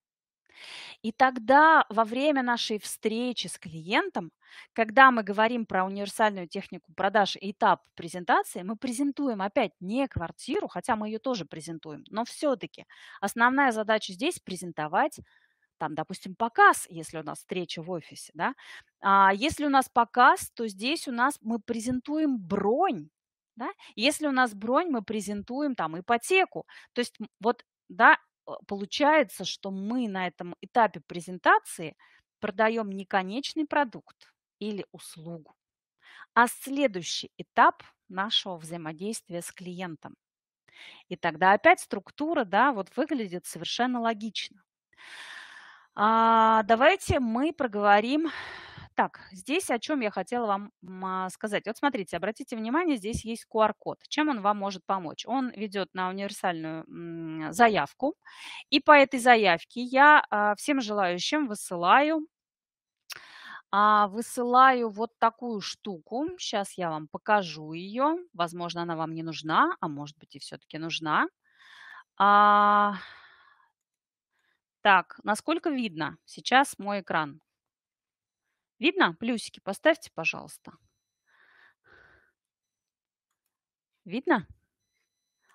И тогда во время нашей встречи с клиентом, когда мы говорим про универсальную технику продаж и этап презентации, мы презентуем опять не квартиру, хотя мы ее тоже презентуем, но все-таки основная задача здесь – презентовать там, допустим, показ, если у нас встреча в офисе, да, а если у нас показ, то здесь у нас мы презентуем бронь, да, если у нас бронь, мы презентуем там ипотеку, то есть вот, да, получается, что мы на этом этапе презентации продаем не конечный продукт или услугу, а следующий этап нашего взаимодействия с клиентом. И тогда опять структура, да, вот выглядит совершенно логично. А, давайте мы проговорим. Так, здесь о чем я хотела вам а, сказать. Вот смотрите, обратите внимание, здесь есть QR-код. Чем он вам может помочь? Он ведет на универсальную заявку, и по этой заявке я а, всем желающим высылаю а, высылаю вот такую штуку. Сейчас я вам покажу ее. Возможно, она вам не нужна, а может быть и все-таки нужна. Так, насколько видно сейчас мой экран? Видно? Плюсики поставьте, пожалуйста. Видно?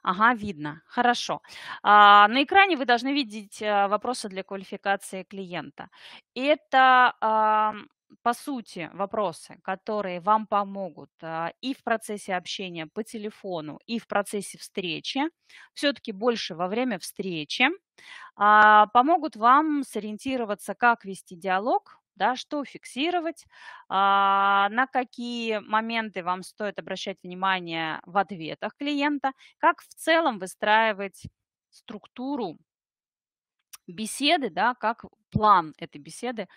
Ага, видно. Хорошо. А, на экране вы должны видеть э, вопросы для квалификации клиента. Это а, по сути, вопросы, которые вам помогут а, и в процессе общения по телефону, и в процессе встречи, все-таки больше во время встречи, а, помогут вам сориентироваться, как вести диалог, да, что фиксировать, а, на какие моменты вам стоит обращать внимание в ответах клиента, как в целом выстраивать структуру беседы, да, как план этой беседы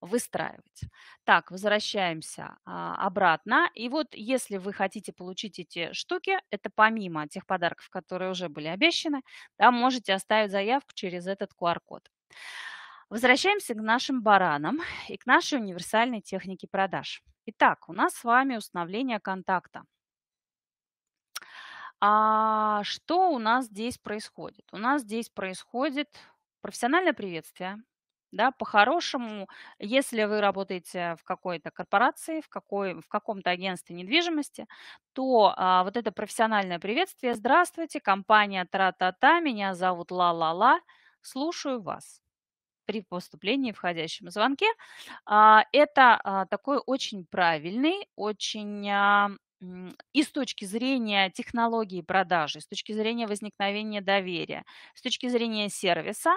выстраивать. Так, возвращаемся а, обратно. И вот если вы хотите получить эти штуки, это помимо тех подарков, которые уже были обещаны, да, можете оставить заявку через этот QR-код. Возвращаемся к нашим баранам и к нашей универсальной технике продаж. Итак, у нас с вами установление контакта. А что у нас здесь происходит? У нас здесь происходит профессиональное приветствие, да, по-хорошему, если вы работаете в какой-то корпорации, в, какой, в каком-то агентстве недвижимости, то а, вот это профессиональное приветствие «Здравствуйте, компания Тра-та-та, меня зовут Ла-ла-ла, слушаю вас» при поступлении в входящем звонке. А, это а, такой очень правильный, очень а, и с точки зрения технологии продажи, с точки зрения возникновения доверия, с точки зрения сервиса,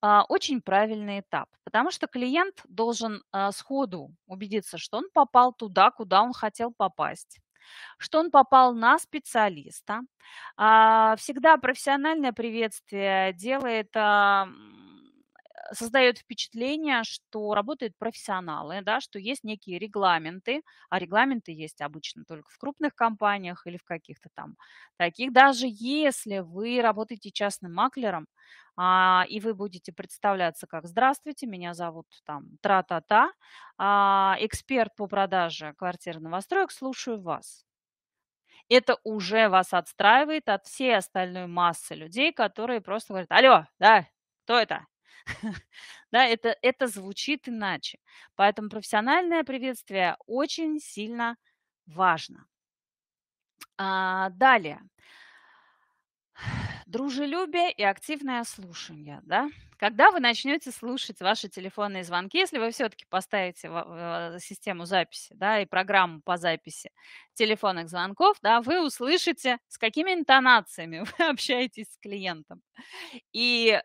а, очень правильный этап, потому что клиент должен а, сходу убедиться, что он попал туда, куда он хотел попасть что он попал на специалиста. А, всегда профессиональное приветствие делает создает впечатление, что работают профессионалы, да, что есть некие регламенты, а регламенты есть обычно только в крупных компаниях или в каких-то там таких. Даже если вы работаете частным маклером, а, и вы будете представляться как «Здравствуйте, меня зовут там тра-та-та, а, эксперт по продаже квартир новостроек, слушаю вас» это уже вас отстраивает от всей остальной массы людей, которые просто говорят, алло, да, кто это? <laughs> да, это, это звучит иначе. Поэтому профессиональное приветствие очень сильно важно. А, далее. Дружелюбие и активное слушание, да? Когда вы начнете слушать ваши телефонные звонки, если вы все-таки поставите э, систему записи, да, и программу по записи телефонных звонков, да, вы услышите, с какими интонациями <laughs> вы общаетесь с клиентом. И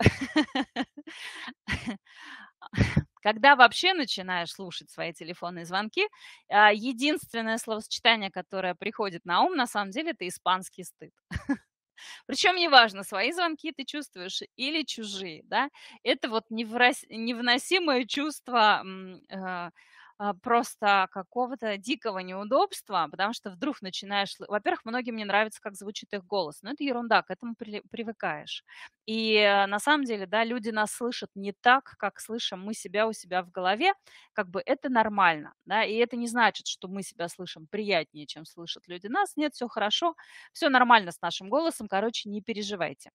<laughs> когда вообще начинаешь слушать свои телефонные звонки, э, единственное словосочетание, которое приходит на ум, на самом деле, это испанский стыд. <laughs> Причем неважно, свои звонки ты чувствуешь или чужие, да, это вот невыносимое чувство э, а, просто какого-то дикого неудобства, потому что вдруг начинаешь... Во-первых, многим не нравится, как звучит их голос, но это ерунда, к этому при, привыкаешь. И э, на самом деле, да, люди нас слышат не так, как слышим мы себя у себя в голове, как бы это нормально, да, и это не значит, что мы себя слышим приятнее, чем слышат люди нас, нет, все хорошо, все нормально с нашим голосом, короче, не переживайте.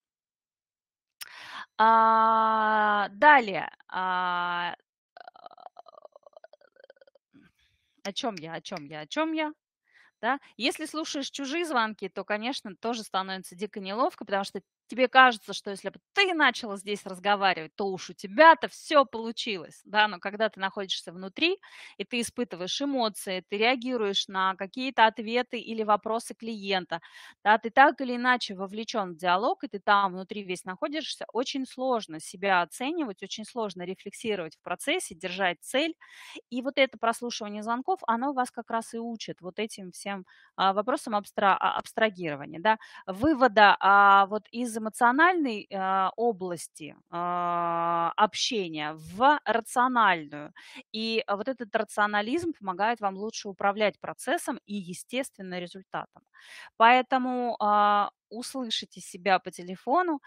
А, далее, а, о чем я, о чем я, о чем я, да. Если слушаешь чужие звонки, то, конечно, тоже становится дико неловко, потому что тебе кажется, что если бы ты начала здесь разговаривать, то уж у тебя-то все получилось, да, но когда ты находишься внутри, и ты испытываешь эмоции, ты реагируешь на какие-то ответы или вопросы клиента, да, ты так или иначе вовлечен в диалог, и ты там внутри весь находишься, очень сложно себя оценивать, очень сложно рефлексировать в процессе, держать цель, и вот это прослушивание звонков, оно вас как раз и учит вот этим всем а, вопросам абстра а, абстрагирования, да, вывода а, вот из эмоциональной э, области э, общения в рациональную. И вот этот рационализм помогает вам лучше управлять процессом и, естественно, результатом. Поэтому э, услышите себя по телефону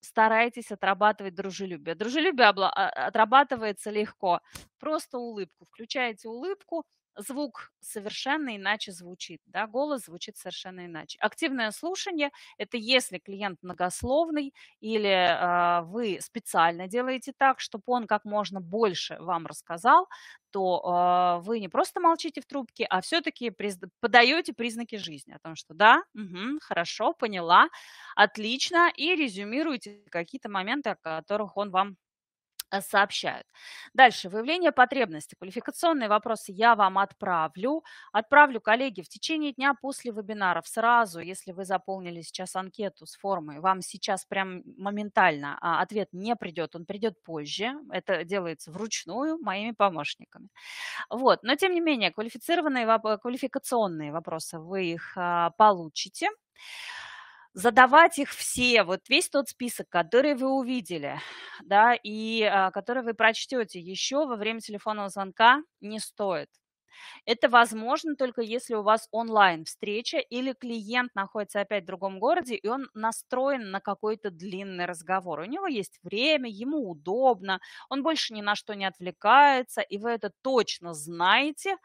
старайтесь отрабатывать дружелюбие. Дружелюбие отрабатывается легко. Просто улыбку. Включаете улыбку, звук совершенно иначе звучит, да, голос звучит совершенно иначе. Активное слушание – это если клиент многословный или э, вы специально делаете так, чтобы он как можно больше вам рассказал, то э, вы не просто молчите в трубке, а все-таки приз... подаете признаки жизни о том, что да, угу, хорошо, поняла, отлично, и резюмируете какие-то моменты, о которых он вам Э, сообщают. Дальше, выявление потребности. Квалификационные вопросы я вам отправлю. Отправлю, коллеги, в течение дня после вебинаров сразу, если вы заполнили сейчас анкету с формой, вам сейчас прям моментально а, ответ не придет, он придет позже. Это делается вручную моими помощниками. Вот, но тем не менее, квалифицированные, квалификационные вопросы вы их а, получите задавать их все, вот весь тот список, который вы увидели, да, и а, который вы прочтете еще во время телефонного звонка не стоит. Это возможно только если у вас онлайн встреча или клиент находится опять в другом городе и он настроен на какой-то длинный разговор. У него есть время, ему удобно, он больше ни на что не отвлекается, и вы это точно знаете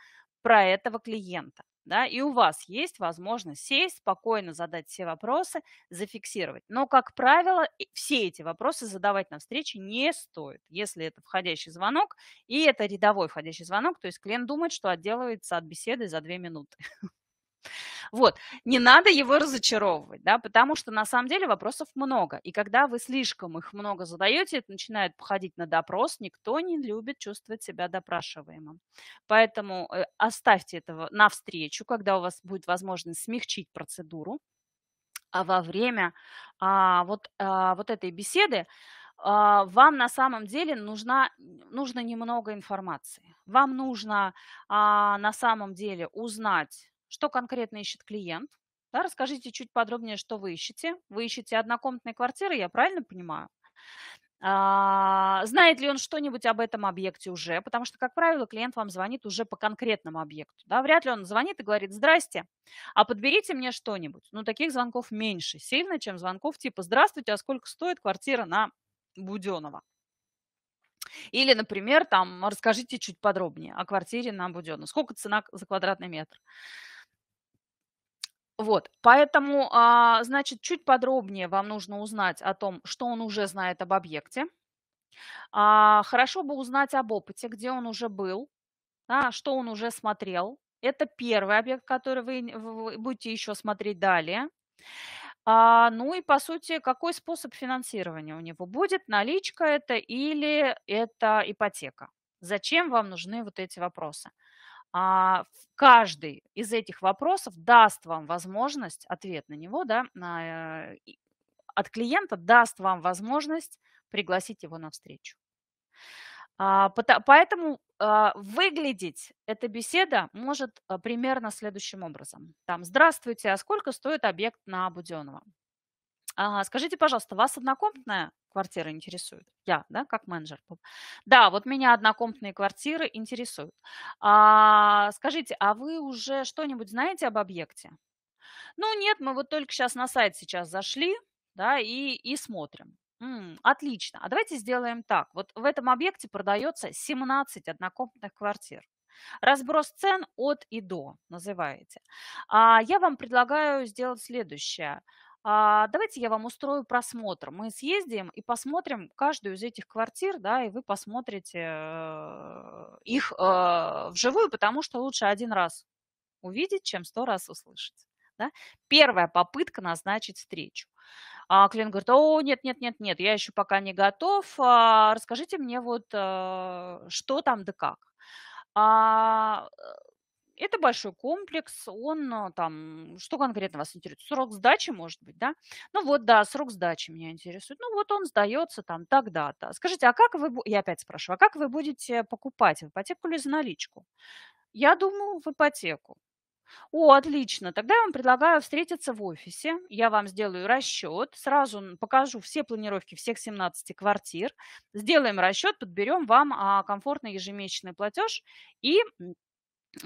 про этого клиента да, и у вас есть возможность сесть, спокойно задать все вопросы, зафиксировать. Но, как правило, все эти вопросы задавать на встрече не стоит, если это входящий звонок, и это рядовой входящий звонок, то есть клиент думает, что отделывается от беседы за две минуты. Вот, не надо его разочаровывать, да, потому что на самом деле вопросов много. И когда вы слишком их много задаете, это начинает походить на допрос, никто не любит чувствовать себя допрашиваемым. Поэтому э, оставьте этого на встречу, когда у вас будет возможность смягчить процедуру. А во время а, вот, а, вот этой беседы а, вам на самом деле нужна, нужно немного информации. Вам нужно а, на самом деле узнать что конкретно ищет клиент. Да, расскажите чуть подробнее, что вы ищете. Вы ищете однокомнатные квартиры, я правильно понимаю? А, знает ли он что-нибудь об этом объекте уже, потому что, как правило, клиент вам звонит уже по конкретному объекту. Да? Вряд ли он звонит и говорит, здрасте, а подберите мне что-нибудь. Ну, таких звонков меньше сильно, чем звонков типа, здравствуйте, а сколько стоит квартира на Буденова? Или, например, там, расскажите чуть подробнее о квартире на Буденова. Сколько цена за квадратный метр? Вот, поэтому, а, значит, чуть подробнее вам нужно узнать о том, что он уже знает об объекте. А, хорошо бы узнать об опыте, где он уже был, да, что он уже смотрел. Это первый объект, который вы, вы будете еще смотреть далее. А, ну и, по сути, какой способ финансирования у него будет, наличка это или это ипотека. Зачем вам нужны вот эти вопросы? А, каждый из этих вопросов даст вам возможность, ответ на него, да, э, от клиента даст вам возможность пригласить его на встречу. А, поэтому а, выглядеть эта беседа может примерно следующим образом. Там, здравствуйте, а сколько стоит объект на Буденова? Ага, скажите, пожалуйста, вас однокомнатная квартира интересует? Я, да, как менеджер. Да, вот меня однокомнатные квартиры интересуют. А, скажите, а вы уже что-нибудь знаете об объекте? Ну нет, мы вот только сейчас на сайт сейчас зашли, да, и, и смотрим. М -м, отлично. А давайте сделаем так. Вот в этом объекте продается 17 однокомнатных квартир. Разброс цен от и до называете. А я вам предлагаю сделать следующее – а, давайте я вам устрою просмотр. Мы съездим и посмотрим каждую из этих квартир, да, и вы посмотрите э, их э, вживую, потому что лучше один раз увидеть, чем сто раз услышать. Да? Первая попытка назначить встречу. А клиент говорит, о, нет, нет, нет, нет, я еще пока не готов, а, расскажите мне вот, э, что там да как. А, это большой комплекс, он э, там, что конкретно вас интересует? Срок сдачи, может быть, да? Ну вот, да, срок сдачи меня интересует. Ну вот он сдается там тогда-то. Скажите, а как вы, я опять спрашиваю, а как вы будете покупать, в ипотеку или за наличку? Я думаю, в ипотеку. О, отлично. Тогда я вам предлагаю встретиться в офисе. Я вам сделаю расчет. Сразу покажу все планировки всех 17 квартир. Сделаем расчет, подберем вам а, комфортный ежемесячный платеж и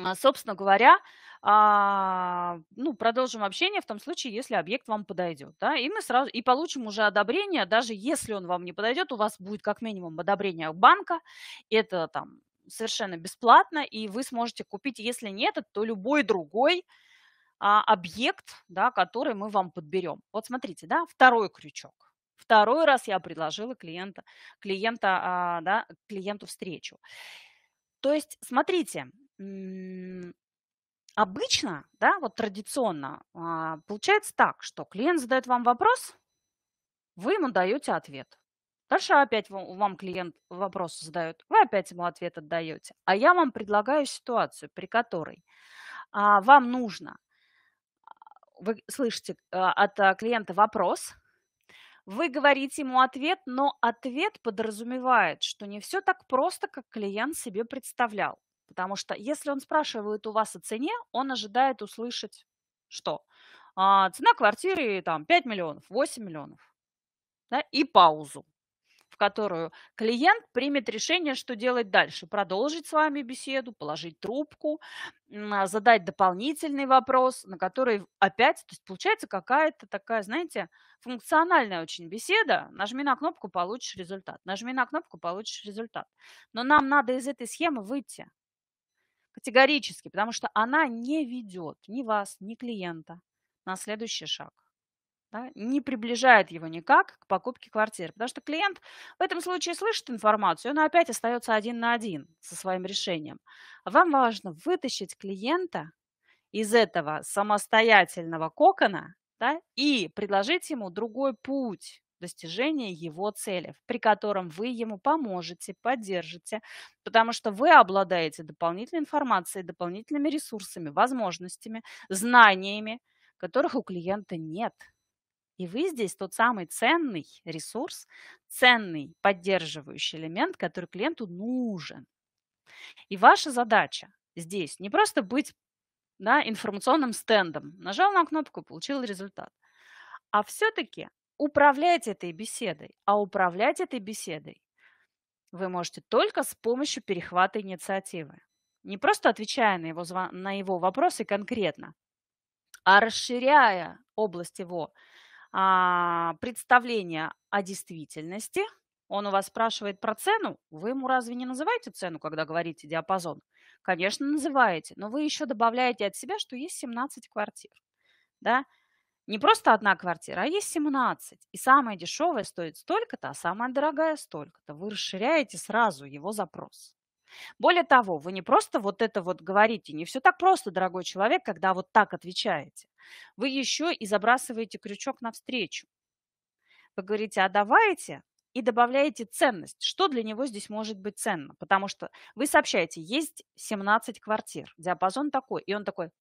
а, собственно говоря, а, ну, продолжим общение в том случае, если объект вам подойдет. Да? И мы сразу и получим уже одобрение, даже если он вам не подойдет, у вас будет как минимум одобрение банка. Это там совершенно бесплатно, и вы сможете купить, если не этот, то любой другой а, объект, да, который мы вам подберем. Вот смотрите, да, второй крючок. Второй раз я предложила клиента, клиента, а, да, клиенту встречу. То есть, смотрите, обычно, да, вот традиционно а, получается так, что клиент задает вам вопрос, вы ему даете ответ. Дальше опять вам, клиент вопрос задает, вы опять ему ответ отдаете. А я вам предлагаю ситуацию, при которой а, вам нужно, а, вы слышите от клиента вопрос, вы говорите ему ответ, но ответ подразумевает, что не все так просто, как клиент себе представлял. Потому что если он спрашивает у вас о цене, он ожидает услышать что? А, цена квартиры там 5 миллионов, 8 миллионов. Да, и паузу, в которую клиент примет решение, что делать дальше. Продолжить с вами беседу, положить трубку, а, задать дополнительный вопрос, на который опять, то есть получается какая-то такая, знаете, функциональная очень беседа. Нажми на кнопку, получишь результат. Нажми на кнопку, получишь результат. Но нам надо из этой схемы выйти. Категорически, потому что она не ведет ни вас, ни клиента на следующий шаг. Да, не приближает его никак к покупке квартиры. Потому что клиент в этом случае слышит информацию, но опять остается один на один со своим решением. Вам важно вытащить клиента из этого самостоятельного кокона да, и предложить ему другой путь достижения его цели, при котором вы ему поможете, поддержите, потому что вы обладаете дополнительной информацией, дополнительными ресурсами, возможностями, знаниями, которых у клиента нет. И вы здесь тот самый ценный ресурс, ценный поддерживающий элемент, который клиенту нужен. И ваша задача здесь не просто быть да, информационным стендом. Нажал на кнопку, получил результат. А все-таки управлять этой беседой. А управлять этой беседой вы можете только с помощью перехвата инициативы. Не просто отвечая на его, на его вопросы конкретно, а расширяя область его а, представления о действительности. Он у вас спрашивает про цену. Вы ему разве не называете цену, когда говорите диапазон? Конечно, называете, но вы еще добавляете от себя, что есть 17 квартир. Да? Не просто одна квартира, а есть 17. И самая дешевая стоит столько-то, а самая дорогая столько-то. Вы расширяете сразу его запрос. Более того, вы не просто вот это вот говорите, не все так просто, дорогой человек, когда вот так отвечаете. Вы еще и забрасываете крючок навстречу. Вы говорите, а давайте, и добавляете ценность. Что для него здесь может быть ценно? Потому что вы сообщаете, есть 17 квартир, диапазон такой, и он такой,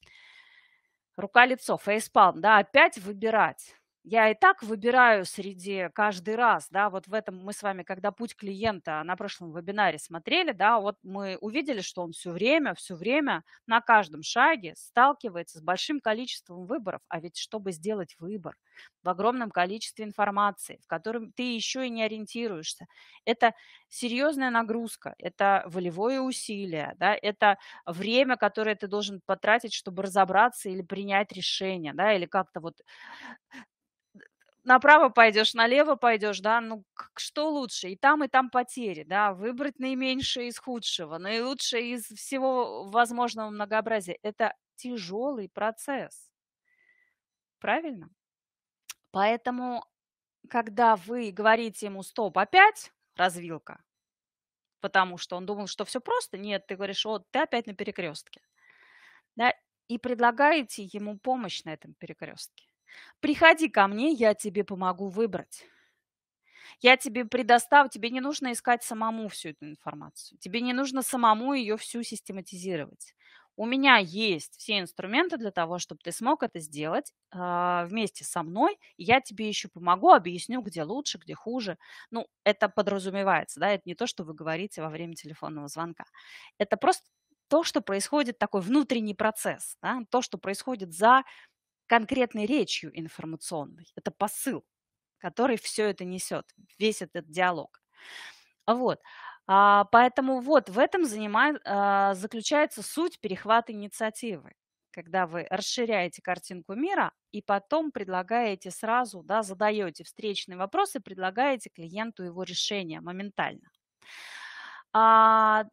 рука-лицо, фейспалм, да, опять выбирать я и так выбираю среди каждый раз, да, вот в этом мы с вами, когда путь клиента на прошлом вебинаре смотрели, да, вот мы увидели, что он все время, все время на каждом шаге сталкивается с большим количеством выборов, а ведь чтобы сделать выбор в огромном количестве информации, в котором ты еще и не ориентируешься, это серьезная нагрузка, это волевое усилие, да, это время, которое ты должен потратить, чтобы разобраться или принять решение, да, или как-то вот направо пойдешь, налево пойдешь, да, ну что лучше, и там, и там потери, да, выбрать наименьшее из худшего, наилучшее из всего возможного многообразия. Это тяжелый процесс, правильно? Поэтому, когда вы говорите ему «стоп, опять развилка», потому что он думал, что все просто, нет, ты говоришь вот ты опять на перекрестке», да, и предлагаете ему помощь на этом перекрестке. Приходи ко мне, я тебе помогу выбрать. Я тебе предоставлю, тебе не нужно искать самому всю эту информацию. Тебе не нужно самому ее всю систематизировать. У меня есть все инструменты для того, чтобы ты смог это сделать э, вместе со мной. я тебе еще помогу, объясню, где лучше, где хуже. Ну, это подразумевается, да, это не то, что вы говорите во время телефонного звонка. Это просто то, что происходит, такой внутренний процесс, да, то, что происходит за конкретной речью информационной. Это посыл, который все это несет, весь этот диалог. Вот. А, поэтому вот в этом занимает, а, заключается суть перехвата инициативы, когда вы расширяете картинку мира и потом предлагаете сразу, да, задаете встречный вопрос и предлагаете клиенту его решение моментально. А,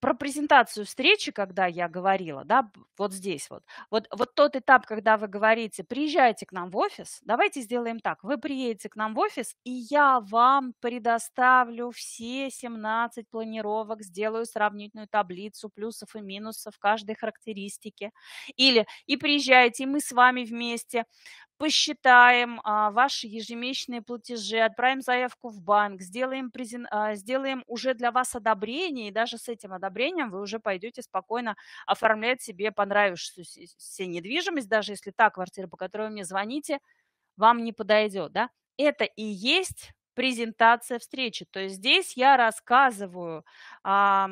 про презентацию встречи, когда я говорила, да, вот здесь вот, вот, вот тот этап, когда вы говорите, приезжайте к нам в офис, давайте сделаем так, вы приедете к нам в офис, и я вам предоставлю все 17 планировок, сделаю сравнительную таблицу плюсов и минусов каждой характеристики, или и приезжайте, и мы с вами вместе посчитаем а, ваши ежемесячные платежи, отправим заявку в банк, сделаем, презен... а, сделаем уже для вас одобрение, и даже с этим одобрением вы уже пойдете спокойно оформлять себе понравившуюся недвижимость, даже если та квартира, по которой вы мне звоните, вам не подойдет. Да? Это и есть презентация встречи. То есть здесь я рассказываю а,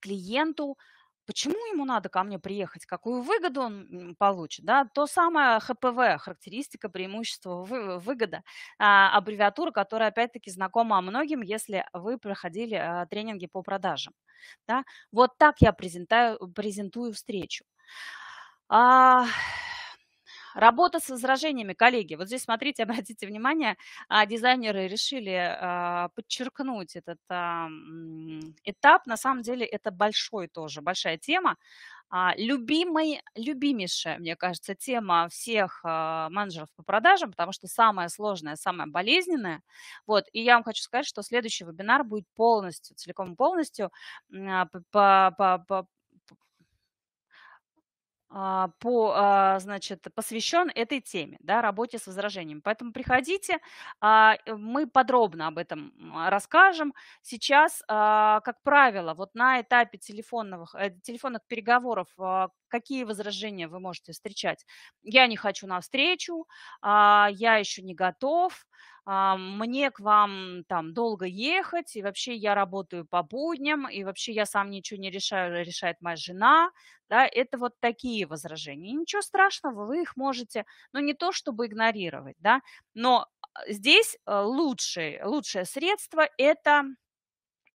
клиенту, Почему ему надо ко мне приехать? Какую выгоду он получит? Да? То самое ХПВ, характеристика преимущества выгода, а, аббревиатура, которая опять-таки знакома многим, если вы проходили а, тренинги по продажам. Да? Вот так я презентаю, презентую встречу. А, Работа с возражениями, коллеги. Вот здесь, смотрите, <laughs> обратите внимание, а, дизайнеры решили а, подчеркнуть этот а, этап. На самом деле это большой тоже, большая тема. Любимый, любимейшая, мне кажется, тема всех менеджеров по продажам, потому что самая сложная, самая болезненная. Вот, и я вам хочу сказать, что следующий вебинар будет полностью, целиком полностью по, по, по, а, по, а, значит, посвящен этой теме, да, работе с возражением Поэтому приходите, а, э, мы подробно об этом расскажем. Сейчас, как правило, вот на этапе телефонных, э, телефонных переговоров какие возражения вы можете встречать? Я не хочу на встречу, я еще не готов, а, мне к вам там долго ехать, и вообще я работаю по будням, и вообще я сам ничего не решаю, решает моя жена, да, это вот такие возражения. И ничего страшного, вы их можете, ну, не то чтобы игнорировать, да, но а, здесь э, лучшее, лучшее средство – это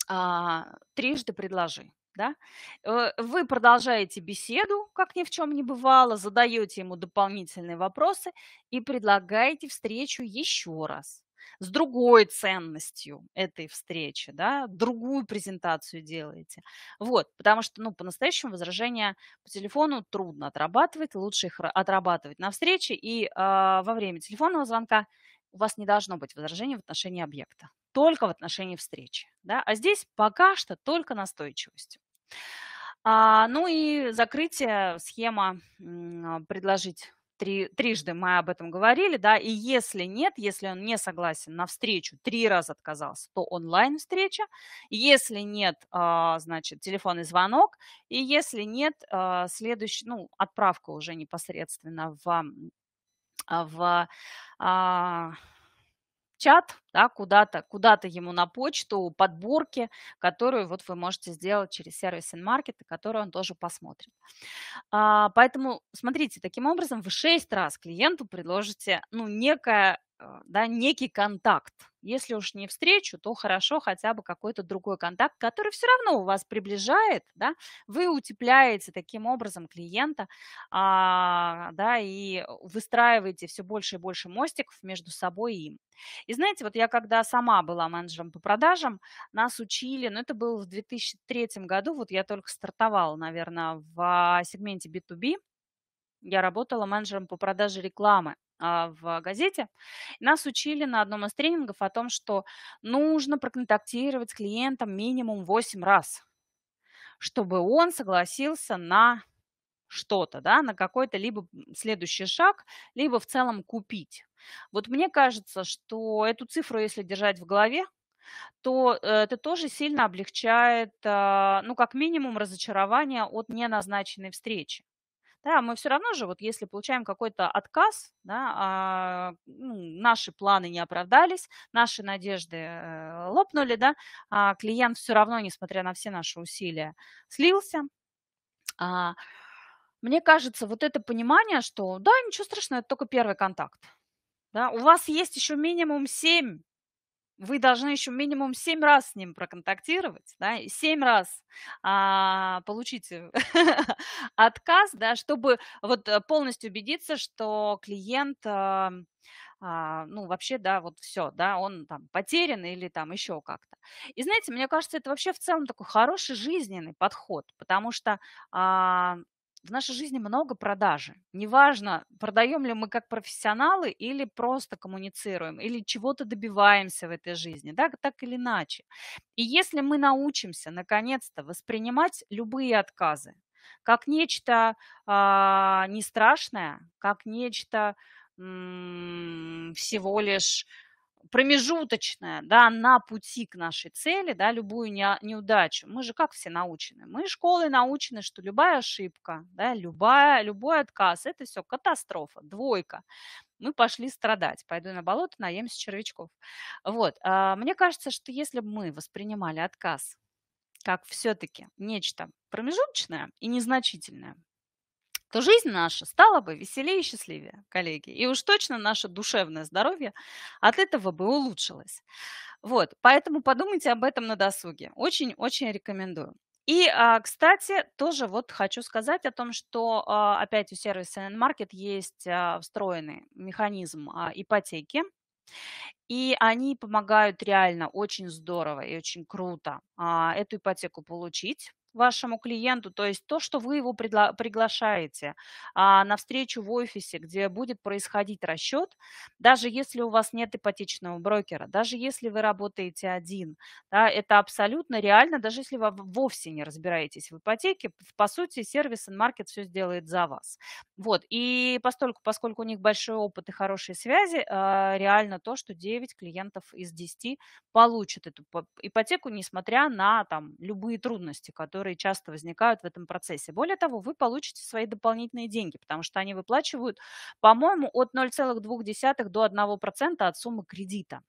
а, трижды предложи да? Э, вы продолжаете беседу, как ни в чем не бывало, задаете ему дополнительные вопросы и предлагаете встречу еще раз с другой ценностью этой встречи, да, другую презентацию делаете. Вот, потому что, ну, по-настоящему возражения по телефону трудно отрабатывать, лучше их отрабатывать на встрече, и э, во время телефонного звонка у вас не должно быть возражений в отношении объекта, только в отношении встречи, да, а здесь пока что только настойчивостью. А, ну и закрытие, схема а, предложить три, трижды мы об этом говорили, да, и если нет, если он не согласен на встречу, три раза отказался, то онлайн-встреча, если нет, а, значит, телефонный звонок, и если нет, а, следующий, ну, отправка уже непосредственно в, в чат, да, куда-то, куда-то ему на почту подборки, которую вот вы можете сделать через сервис инмаркет, которую он тоже посмотрит. А, поэтому, смотрите, таким образом вы шесть раз клиенту предложите, ну, некое а, да, некий контакт. Если уж не встречу, то хорошо хотя бы какой-то другой контакт, который все равно у вас приближает, да, вы утепляете таким образом клиента, а, да, и выстраиваете все больше и больше мостиков между собой и им. И знаете, вот я когда сама была менеджером по продажам, нас учили, ну это было в 2003 году, вот я только стартовала, наверное, в а, сегменте B2B, я работала менеджером по продаже рекламы. А, в газете, нас учили на одном из тренингов о том, что нужно проконтактировать с клиентом минимум 8 раз, чтобы он согласился на что-то, да, на какой-то либо следующий шаг, либо в целом купить. Вот мне кажется, что эту цифру, если держать в голове, то э, это тоже сильно облегчает, а, ну, как минимум, разочарование от неназначенной встречи. Да, мы все равно же, вот если получаем какой-то отказ, да, а, ну, наши планы не оправдались, наши надежды э, лопнули, да, а клиент все равно, несмотря на все наши усилия, слился. А, мне кажется, вот это понимание, что да, ничего страшного, это только первый контакт. Да, у вас есть еще минимум семь вы должны еще минимум 7 раз с ним проконтактировать, да, и 7 раз а, получить э, <laughs> отказ, да, чтобы вот э, полностью убедиться, что клиент, а, а, ну, вообще, да, вот все, да, он там потерян или там еще как-то. И знаете, мне кажется, это вообще в целом такой хороший жизненный подход, потому что а, в нашей жизни много продажи. Неважно, продаем ли мы как профессионалы или просто коммуницируем, или чего-то добиваемся в этой жизни, да, так или иначе. И если мы научимся, наконец-то, воспринимать любые отказы как нечто э, не страшное, как нечто э, всего лишь промежуточная, да, на пути к нашей цели, да, любую не, неудачу. Мы же как все научены? Мы школы научены, что любая ошибка, да, любая, любой отказ – это все катастрофа, двойка. Мы пошли страдать, пойду на болото, наемся червячков. Вот, а, мне кажется, что если бы мы воспринимали отказ как все-таки нечто промежуточное и незначительное, то жизнь наша стала бы веселее и счастливее, коллеги. И уж точно наше душевное здоровье от этого бы улучшилось. Вот, поэтому подумайте об этом на досуге. Очень-очень рекомендую. И, а, кстати, тоже вот хочу сказать о том, что а, опять у сервиса N-Market есть а, встроенный механизм ипотеки. И они помогают реально очень здорово и очень круто эту ипотеку получить вашему клиенту, то есть то, что вы его пригла- приглашаете а, на встречу в офисе, где будет происходить расчет, даже если у вас нет ипотечного брокера, даже если вы работаете один, да, это абсолютно реально, даже если вы вовсе не разбираетесь в ипотеке, по сути, сервис и маркет все сделает за вас. Вот, и постольку, поскольку у них большой опыт и хорошие связи, а, реально то, что 9 клиентов из 10 получат эту ипотеку, несмотря на там любые трудности, которые которые часто возникают в этом процессе. Более того, вы получите свои дополнительные деньги, потому что они выплачивают, по-моему, от 0,2 до 1% от суммы кредита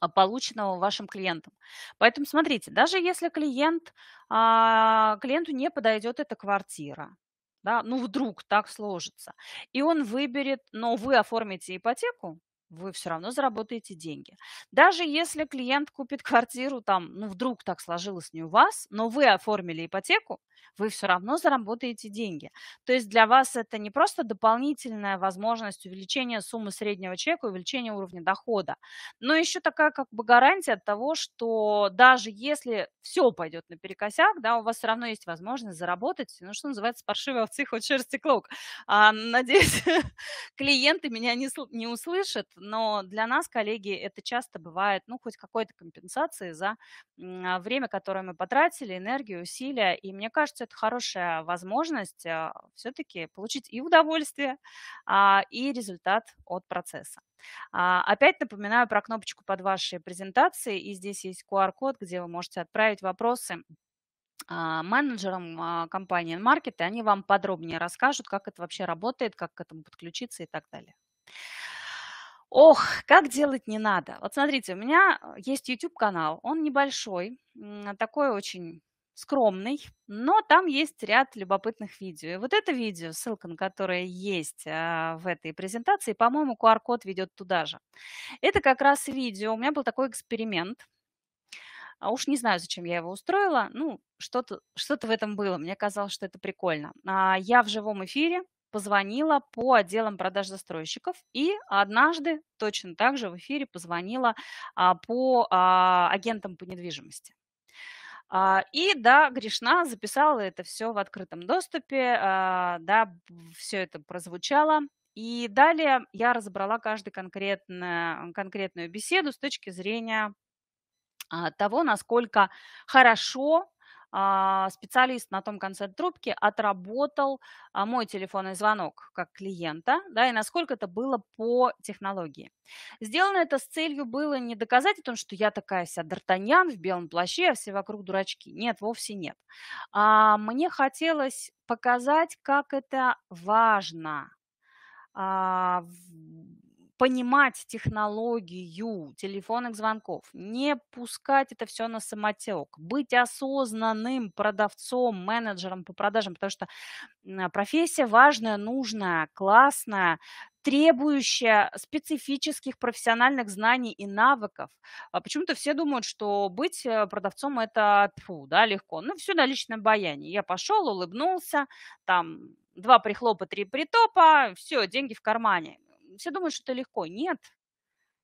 а, полученного вашим клиентом. Поэтому смотрите, даже если клиент, а, клиенту не подойдет эта квартира, да, ну вдруг так сложится, и он выберет, но вы оформите ипотеку, вы все равно заработаете деньги. Даже если клиент купит квартиру, там, ну, вдруг так сложилось не у вас, но вы оформили ипотеку, вы все равно заработаете деньги. То есть для вас это не просто дополнительная возможность увеличения суммы среднего чека, увеличения уровня дохода, но еще такая как бы гарантия от того, что даже если все пойдет наперекосяк, да, у вас все равно есть возможность заработать, ну, что называется, паршивые овцы хоть шерсти клок. А, надеюсь, <laughs> клиенты меня не, не услышат, но для нас, коллеги, это часто бывает, ну, хоть какой-то компенсации за время, которое мы потратили, энергию, усилия, и мне кажется, кажется, это хорошая возможность э, все-таки получить и удовольствие, а, и результат от процесса. А, опять напоминаю про кнопочку под вашей презентацией, и здесь есть QR-код, где вы можете отправить вопросы а, менеджерам компании Market, и они вам подробнее расскажут, как это вообще работает, как к этому подключиться и так далее. Ох, как делать не надо. Вот смотрите, у меня э, есть YouTube-канал, он небольшой, такой очень скромный, но там есть ряд любопытных видео. И вот это видео, ссылка на которое есть а, в этой презентации, по-моему, QR-код ведет туда же. Это как раз видео, у меня был такой эксперимент, а уж не знаю, зачем я его устроила, ну, что-то что в этом было, мне казалось, что это прикольно. А я в живом эфире позвонила по отделам продаж застройщиков и однажды точно так же в эфире позвонила а, по а, агентам по недвижимости. А, и да, грешна, записала это все в открытом доступе, а, да, все это прозвучало. И далее я разобрала каждую конкретную, конкретную беседу с точки зрения а, того, насколько хорошо а, специалист на том конце трубки отработал а, мой телефонный звонок как клиента, да, и насколько это было по технологии. Сделано это с целью было не доказать о том, что я такая вся Д'Артаньян в белом плаще, а все вокруг дурачки. Нет, вовсе нет. А мне хотелось показать, как это важно а, понимать технологию телефонных звонков, не пускать это все на самотек, быть осознанным продавцом, менеджером по продажам, потому что а, профессия важная, нужная, классная, требующая специфических профессиональных знаний и навыков. А почему-то все думают, что быть э, продавцом – это тьфу, да, легко. Ну, все на личном баяне. Я пошел, улыбнулся, там, два прихлопа, три притопа, все, деньги в кармане. Все думают, что это легко. Нет,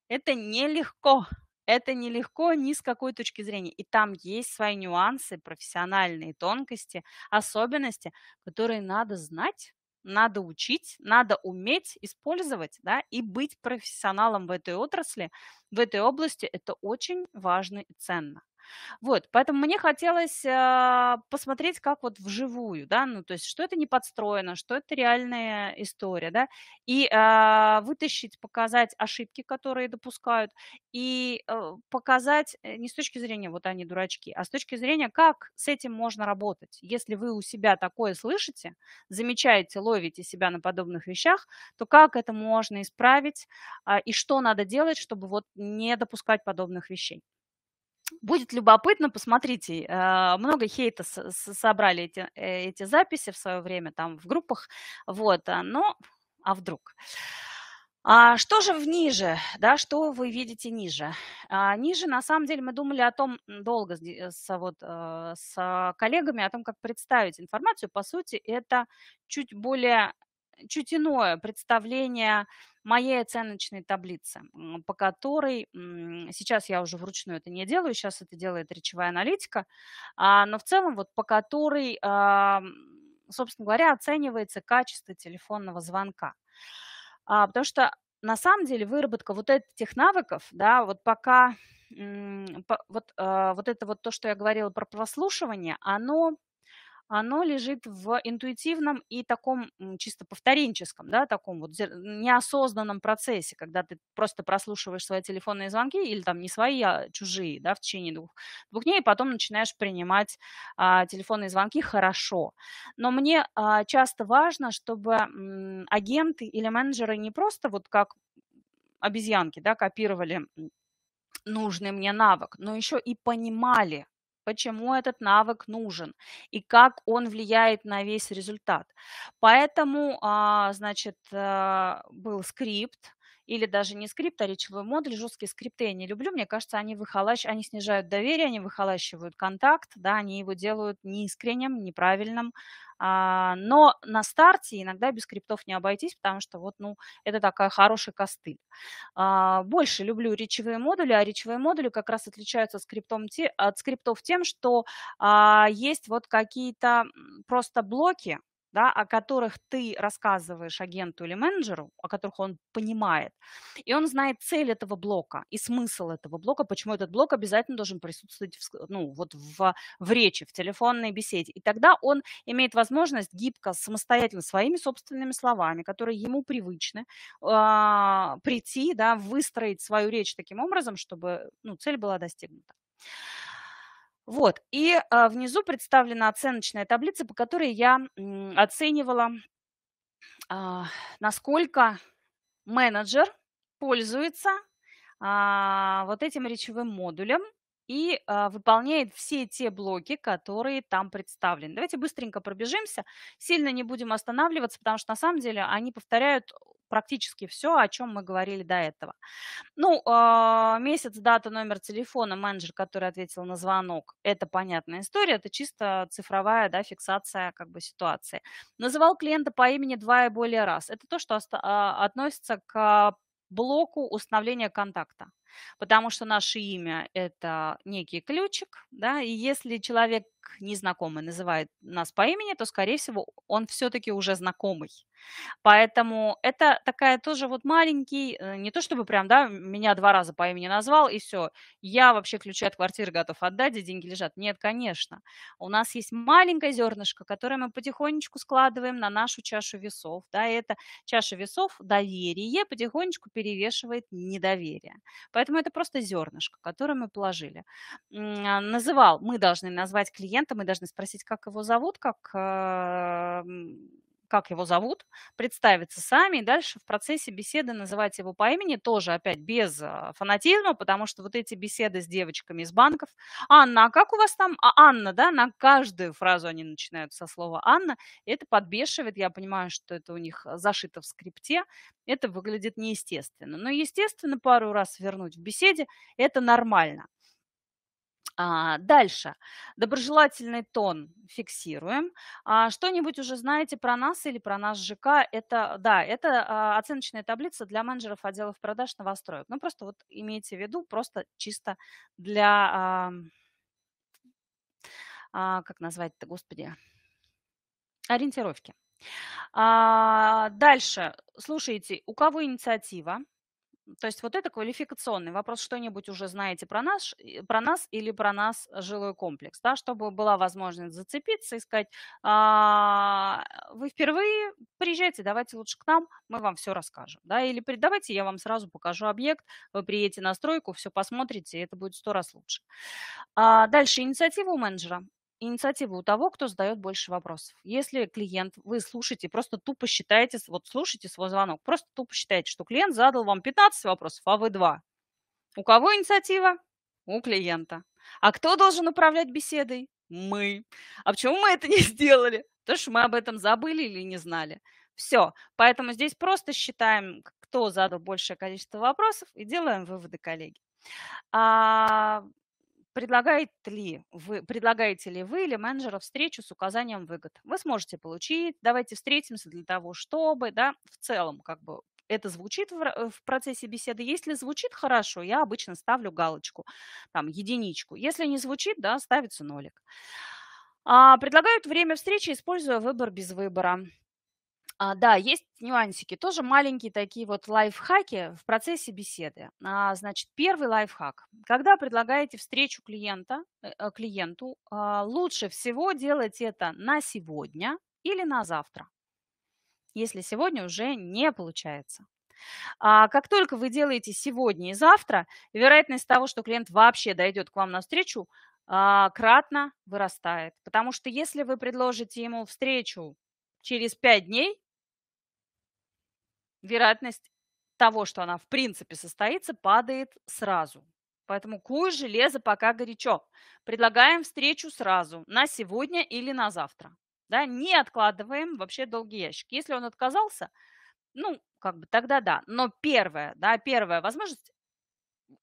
это нелегко. Это нелегко ни с какой точки зрения. И там есть свои нюансы, профессиональные тонкости, особенности, которые надо знать, надо учить, надо уметь использовать, да, и быть профессионалом в этой отрасли, в этой области, это очень важно и ценно. Вот, поэтому мне хотелось э, посмотреть, как вот вживую, да, ну, то есть, что это не подстроено, что это реальная история, да, и э, вытащить, показать ошибки, которые допускают, и э, показать э, не с точки зрения, вот они дурачки, а с точки зрения, как с этим можно работать. Если вы у себя такое слышите, замечаете, ловите себя на подобных вещах, то как это можно исправить э, и что надо делать, чтобы вот не допускать подобных вещей. Будет любопытно, посмотрите, э, много хейта собрали эти, э, эти записи в свое время там в группах, вот, а, но, а вдруг? А что же в ниже, да, что вы видите ниже? А ниже, на самом деле, мы думали о том долго э, с, а, вот, с коллегами, о том, как представить информацию. По сути, это чуть более, чуть иное представление моей оценочной таблице, по которой, сейчас я уже вручную это не делаю, сейчас это делает речевая аналитика, а, но в целом вот по которой, а, собственно говоря, оценивается качество телефонного звонка. А, потому что на самом деле выработка вот этих навыков, да, вот пока вот, вот это вот то, что я говорила про прослушивание, оно оно лежит в интуитивном и таком чисто повторенческом, да, таком вот неосознанном процессе, когда ты просто прослушиваешь свои телефонные звонки или там не свои, а чужие, да, в течение двух, двух дней, и потом начинаешь принимать а, телефонные звонки хорошо. Но мне а, часто важно, чтобы м, агенты или менеджеры не просто вот как обезьянки, да, копировали нужный мне навык, но еще и понимали, почему этот навык нужен и как он влияет на весь результат. Поэтому, а, значит, э, был скрипт, или даже не скрипт, а речевой модуль, жесткие скрипты я не люблю, мне кажется, они, выхолащ... они снижают доверие, они выхолащивают контакт, да, они его делают неискренним, неправильным, а, но на старте иногда без криптов не обойтись, потому что вот, ну, это такая хорошая костыль. А, больше люблю речевые модули, а речевые модули как раз отличаются от, скриптом, от скриптов тем, что а, есть вот какие-то просто блоки, да, о которых ты рассказываешь агенту или менеджеру, о которых он понимает, и он знает цель этого блока и смысл этого блока, почему этот блок обязательно должен присутствовать в, ну, вот в, в речи, в телефонной беседе. И тогда он имеет возможность гибко, самостоятельно, своими собственными словами, которые ему привычны, э, прийти, да, выстроить свою речь таким образом, чтобы ну, цель была достигнута. Вот, и а, внизу представлена оценочная таблица, по которой я оценивала, а, насколько менеджер пользуется а, вот этим речевым модулем и выполняет все те блоки, которые там представлены. Давайте быстренько пробежимся, сильно не будем останавливаться, потому что на самом деле они повторяют практически все, о чем мы говорили до этого. Ну, а, месяц, дата, номер телефона, менеджер, который ответил на звонок, это понятная история, это чисто цифровая да, фиксация как бы ситуации. Называл клиента по имени два и более раз. Это то, что а, относится к блоку установления контакта. Потому что наше имя – это некий ключик, да, и если человек незнакомый называет нас по имени, то, скорее всего, он все-таки уже знакомый. Поэтому это такая тоже вот маленький, э, не то чтобы прям, да, меня два раза по имени назвал, и все, я вообще ключи от квартиры готов отдать, где деньги лежат. Нет, конечно. У нас есть маленькое зернышко, которое мы потихонечку складываем на нашу чашу весов, да, и это чаша весов доверие потихонечку перевешивает недоверие. Поэтому это просто зернышко, которое мы положили. А, называл, мы должны назвать клиента клиента, мы должны спросить, как его зовут, как э, как его зовут, представиться сами, и дальше в процессе беседы называть его по имени, тоже опять без а, фанатизма, потому что вот эти беседы с девочками из банков, Анна, а как у вас там, а Анна, да, на каждую фразу они начинают со слова Анна, это подбешивает, я понимаю, что это у них зашито в скрипте, это выглядит неестественно, но естественно пару раз вернуть в беседе, это нормально. А, дальше. Доброжелательный тон фиксируем. А, что-нибудь уже знаете про нас или про наш ЖК? Это, да, это а, оценочная таблица для менеджеров отделов продаж новостроек. Ну, просто вот имейте в виду, просто чисто для... А, как назвать-то, господи? Ориентировки. А, дальше. Слушайте, у кого инициатива? То есть вот это квалификационный вопрос, что-нибудь уже знаете про нас, про нас или про нас жилой комплекс, да, чтобы была возможность зацепиться и сказать, а, вы впервые приезжайте, давайте лучше к нам, мы вам все расскажем, да, или давайте я вам сразу покажу объект, вы приедете на стройку, все посмотрите, это будет сто раз лучше. А, дальше инициатива у менеджера инициативу у того, кто задает больше вопросов. Если клиент, вы слушаете, просто тупо считаете, вот слушаете свой звонок, просто тупо считаете, что клиент задал вам 15 вопросов, а вы 2. У кого инициатива? У клиента. А кто должен управлять беседой? Мы. А почему мы это не <laughs> сделали? Потому что мы об этом забыли или не знали. Все. Поэтому здесь просто считаем, кто задал большее количество вопросов, и делаем выводы, коллеги. А, Предлагает ли вы, предлагаете ли вы или менеджера встречу с указанием выгод? Вы сможете получить, давайте встретимся для того, чтобы, да, в целом, как бы, это звучит в, в процессе беседы. Если звучит хорошо, я обычно ставлю галочку, там, единичку. Если не звучит, да, ставится нолик. А, предлагают время встречи, используя выбор без выбора. А, да, есть нюансики, тоже маленькие такие вот лайфхаки в процессе беседы. А, значит, первый лайфхак. Когда предлагаете встречу клиента, э, э, клиенту, а, лучше всего делать это на сегодня или на завтра, если сегодня уже не получается. А как только вы делаете сегодня и завтра, вероятность того, что клиент вообще дойдет к вам на встречу, а, кратно вырастает. Потому что если вы предложите ему встречу через 5 дней, вероятность того, что она в принципе состоится, падает сразу. Поэтому куй железо пока горячо. Предлагаем встречу сразу, на сегодня или на завтра. Да, не откладываем вообще долгий ящик. Если он отказался, ну, как бы тогда да. Но первое, да, первая возможность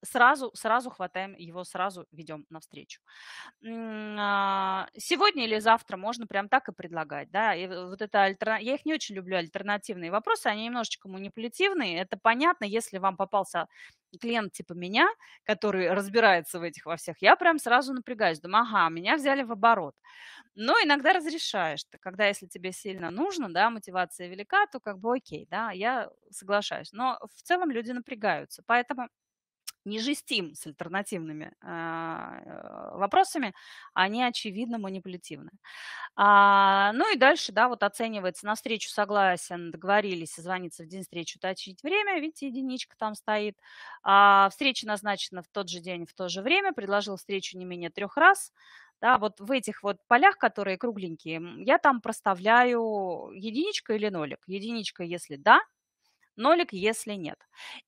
сразу, сразу хватаем его, сразу ведем навстречу. А, сегодня или завтра можно прям так и предлагать, да, и вот это альтерна... я их не очень люблю, альтернативные вопросы, они немножечко манипулятивные, это понятно, если вам попался клиент типа меня, который разбирается в этих во всех, я прям сразу напрягаюсь, думаю, ага, меня взяли в оборот. Но иногда разрешаешь, когда если тебе сильно нужно, да, мотивация велика, то как бы окей, да, я соглашаюсь. Но в целом люди напрягаются, поэтому не жестим с альтернативными а, э, вопросами, они, очевидно, манипулятивны. А, ну и дальше, да, вот оценивается на встречу согласен, договорились, звониться в день встречи, уточнить время, видите, единичка там стоит. А, встреча назначена в тот же день, в то же время, предложил встречу не менее трех раз, да, вот в этих вот полях, которые кругленькие, я там проставляю единичка или нолик. Единичка, если да, нолик, если нет.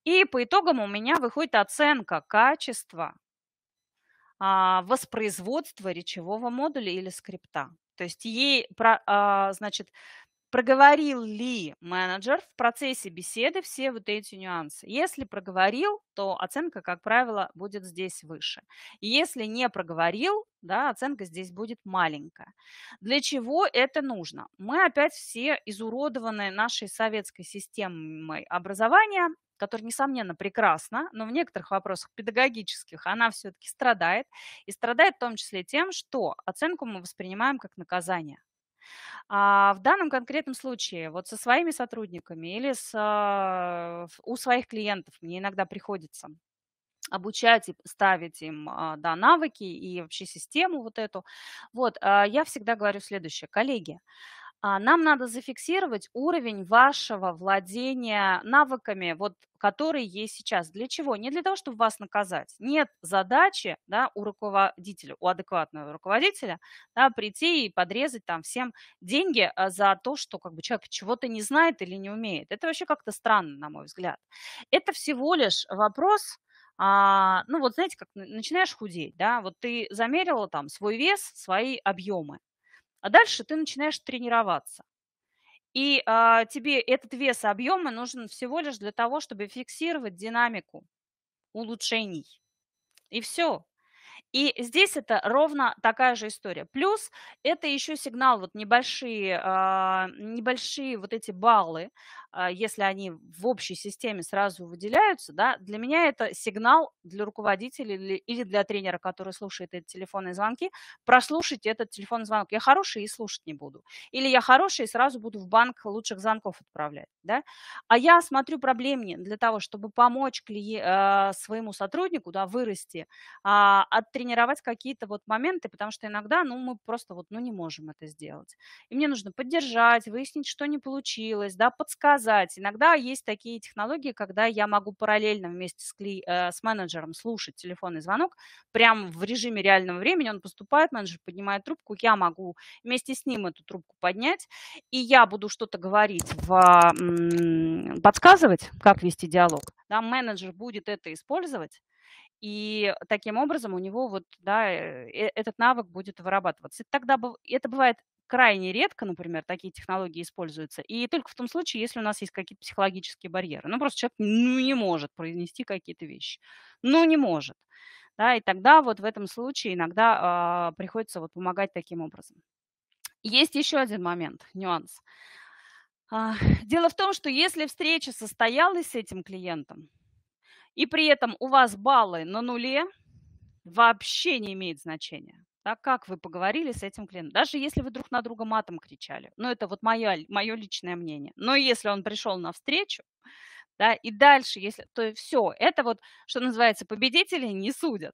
И по итогам у меня выходит оценка качества а, воспроизводства речевого модуля или скрипта. То есть ей, а, значит, проговорил ли менеджер в процессе беседы все вот эти нюансы. Если проговорил, то оценка, как правило, будет здесь выше. И если не проговорил, да, оценка здесь будет маленькая. Для чего это нужно? Мы опять все изуродованы нашей советской системой образования, которая, несомненно, прекрасна, но в некоторых вопросах педагогических она все-таки страдает. И страдает в том числе тем, что оценку мы воспринимаем как наказание. А в данном конкретном случае, вот со своими сотрудниками или с, а, у своих клиентов мне иногда приходится обучать и ставить им а, да, навыки и вообще систему вот эту. Вот, а, я всегда говорю следующее. Коллеги, а, нам надо зафиксировать уровень вашего владения навыками, вот, которые есть сейчас. Для чего? Не для того, чтобы вас наказать. Нет задачи да, у руководителя, у адекватного руководителя да, прийти и подрезать там всем деньги а, за то, что как бы, человек чего-то не знает или не умеет. Это вообще как-то странно, на мой взгляд. Это всего лишь вопрос а, ну вот знаете, как начинаешь худеть, да, вот ты замерила там свой вес, свои объемы, а дальше ты начинаешь тренироваться. И а, тебе этот вес объема нужен всего лишь для того, чтобы фиксировать динамику улучшений. И все. И здесь это ровно такая же история. Плюс это еще сигнал, вот небольшие, а, небольшие вот эти баллы, а, если они в общей системе сразу выделяются, да, для меня это сигнал для руководителя или, для тренера, который слушает эти телефонные звонки, прослушать этот телефонный звонок. Я хороший и слушать не буду. Или я хороший и сразу буду в банк лучших звонков отправлять. Да? А я смотрю проблемнее для того, чтобы помочь клиент, а, своему сотруднику да, вырасти, а, оттренировать какие-то вот моменты, потому что иногда ну, мы просто вот, ну, не можем это сделать. И мне нужно поддержать, выяснить, что не получилось, да, подсказать, показать. Иногда есть такие технологии, когда я могу параллельно вместе с, кли... Э, с менеджером слушать телефонный звонок, прям в режиме реального времени он поступает, менеджер поднимает трубку, я могу вместе с ним эту трубку поднять, и я буду что-то говорить, в... А, подсказывать, как вести диалог. Да, менеджер будет это использовать, и таким образом у него вот, да, э, э, этот навык будет вырабатываться. И тогда это бывает крайне редко, например, такие технологии используются, и только в том случае, если у нас есть какие-то психологические барьеры. Ну, просто человек ну, не может произнести какие-то вещи. Ну, не может. Да, и тогда вот в этом случае иногда э, приходится вот помогать таким образом. Есть еще один момент, нюанс. А, дело в том, что если встреча состоялась с этим клиентом, и при этом у вас баллы на нуле, вообще не имеет значения. Да, как вы поговорили с этим клиентом? Даже если вы друг на друга матом кричали. Ну, это вот мое, мое личное мнение. Но если он пришел на встречу, да, и дальше, если, то все, это вот, что называется, победители не судят.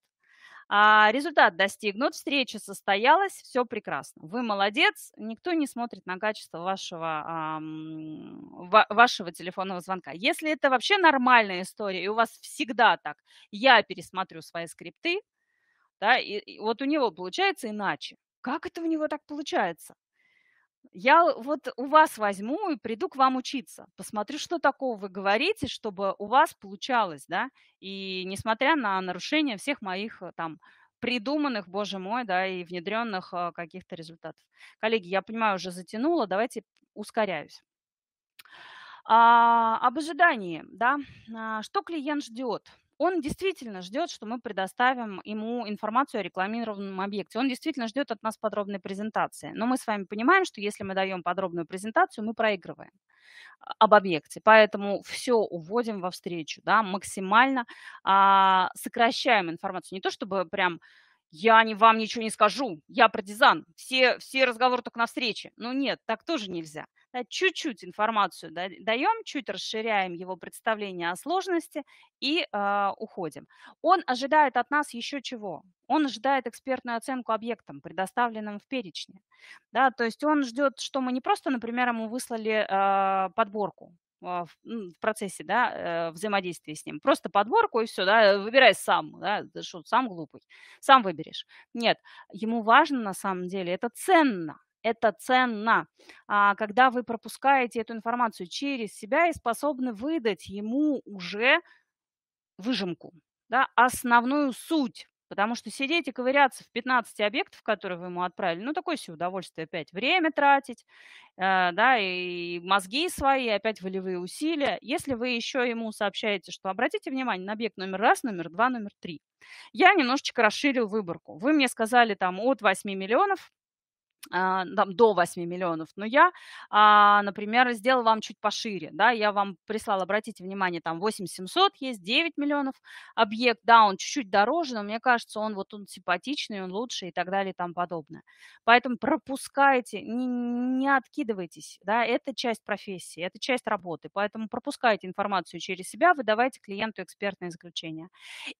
А результат достигнут, встреча состоялась, все прекрасно. Вы молодец, никто не смотрит на качество вашего, вашего телефонного звонка. Если это вообще нормальная история, и у вас всегда так, я пересмотрю свои скрипты, да, и, и вот у него получается иначе. Как это у него так получается? Я вот у вас возьму и приду к вам учиться. Посмотрю, что такого вы говорите, чтобы у вас получалось, да, и несмотря на нарушение всех моих э, там придуманных, боже мой, да, и внедренных э, каких-то результатов. Коллеги, я понимаю, уже затянула, давайте ускоряюсь. А, об ожидании, да, а, что клиент ждет, он действительно ждет, что мы предоставим ему информацию о рекламированном объекте. Он действительно ждет от нас подробной презентации. Но мы с вами понимаем, что если мы даем подробную презентацию, мы проигрываем а, об объекте. Поэтому все уводим во встречу, да, максимально а, сокращаем информацию. Не то чтобы прям я не, вам ничего не скажу, я партизан, все, все разговоры только на встрече. Ну нет, так тоже нельзя. Э, чуть-чуть информацию даем, чуть расширяем его представление о сложности и э, уходим. Он ожидает от нас еще чего? Он ожидает экспертную оценку объектам, предоставленным в перечне. Да, то есть он ждет, что мы не просто, например, ему выслали э, подборку а, в, процессе да, э, взаимодействия с ним. Просто подборку и все, да, выбирай сам, да, что, сам глупый, сам выберешь. Нет, ему важно на самом деле, это ценно, это ценно, а, когда вы пропускаете эту информацию через себя и способны выдать ему уже выжимку, да, основную суть. Потому что сидеть и ковыряться в 15 объектов, которые вы ему отправили, ну, такое себе удовольствие опять. Время тратить, э, да, и мозги свои, опять волевые усилия. Если вы еще ему сообщаете, что обратите внимание на объект номер раз, номер два, номер три. Я немножечко расширил выборку. Вы мне сказали там от 8 миллионов а, там, до 8 миллионов, но я, а, например, сделал вам чуть пошире, да, я вам прислал, обратите внимание, там 8700 есть, 9 миллионов объект, да, он чуть-чуть дороже, но мне кажется, он вот он симпатичный, он лучше и так далее и тому подобное. Поэтому пропускайте, не, не откидывайтесь, да, это часть профессии, это часть работы, поэтому пропускайте информацию через себя, выдавайте клиенту экспертное заключение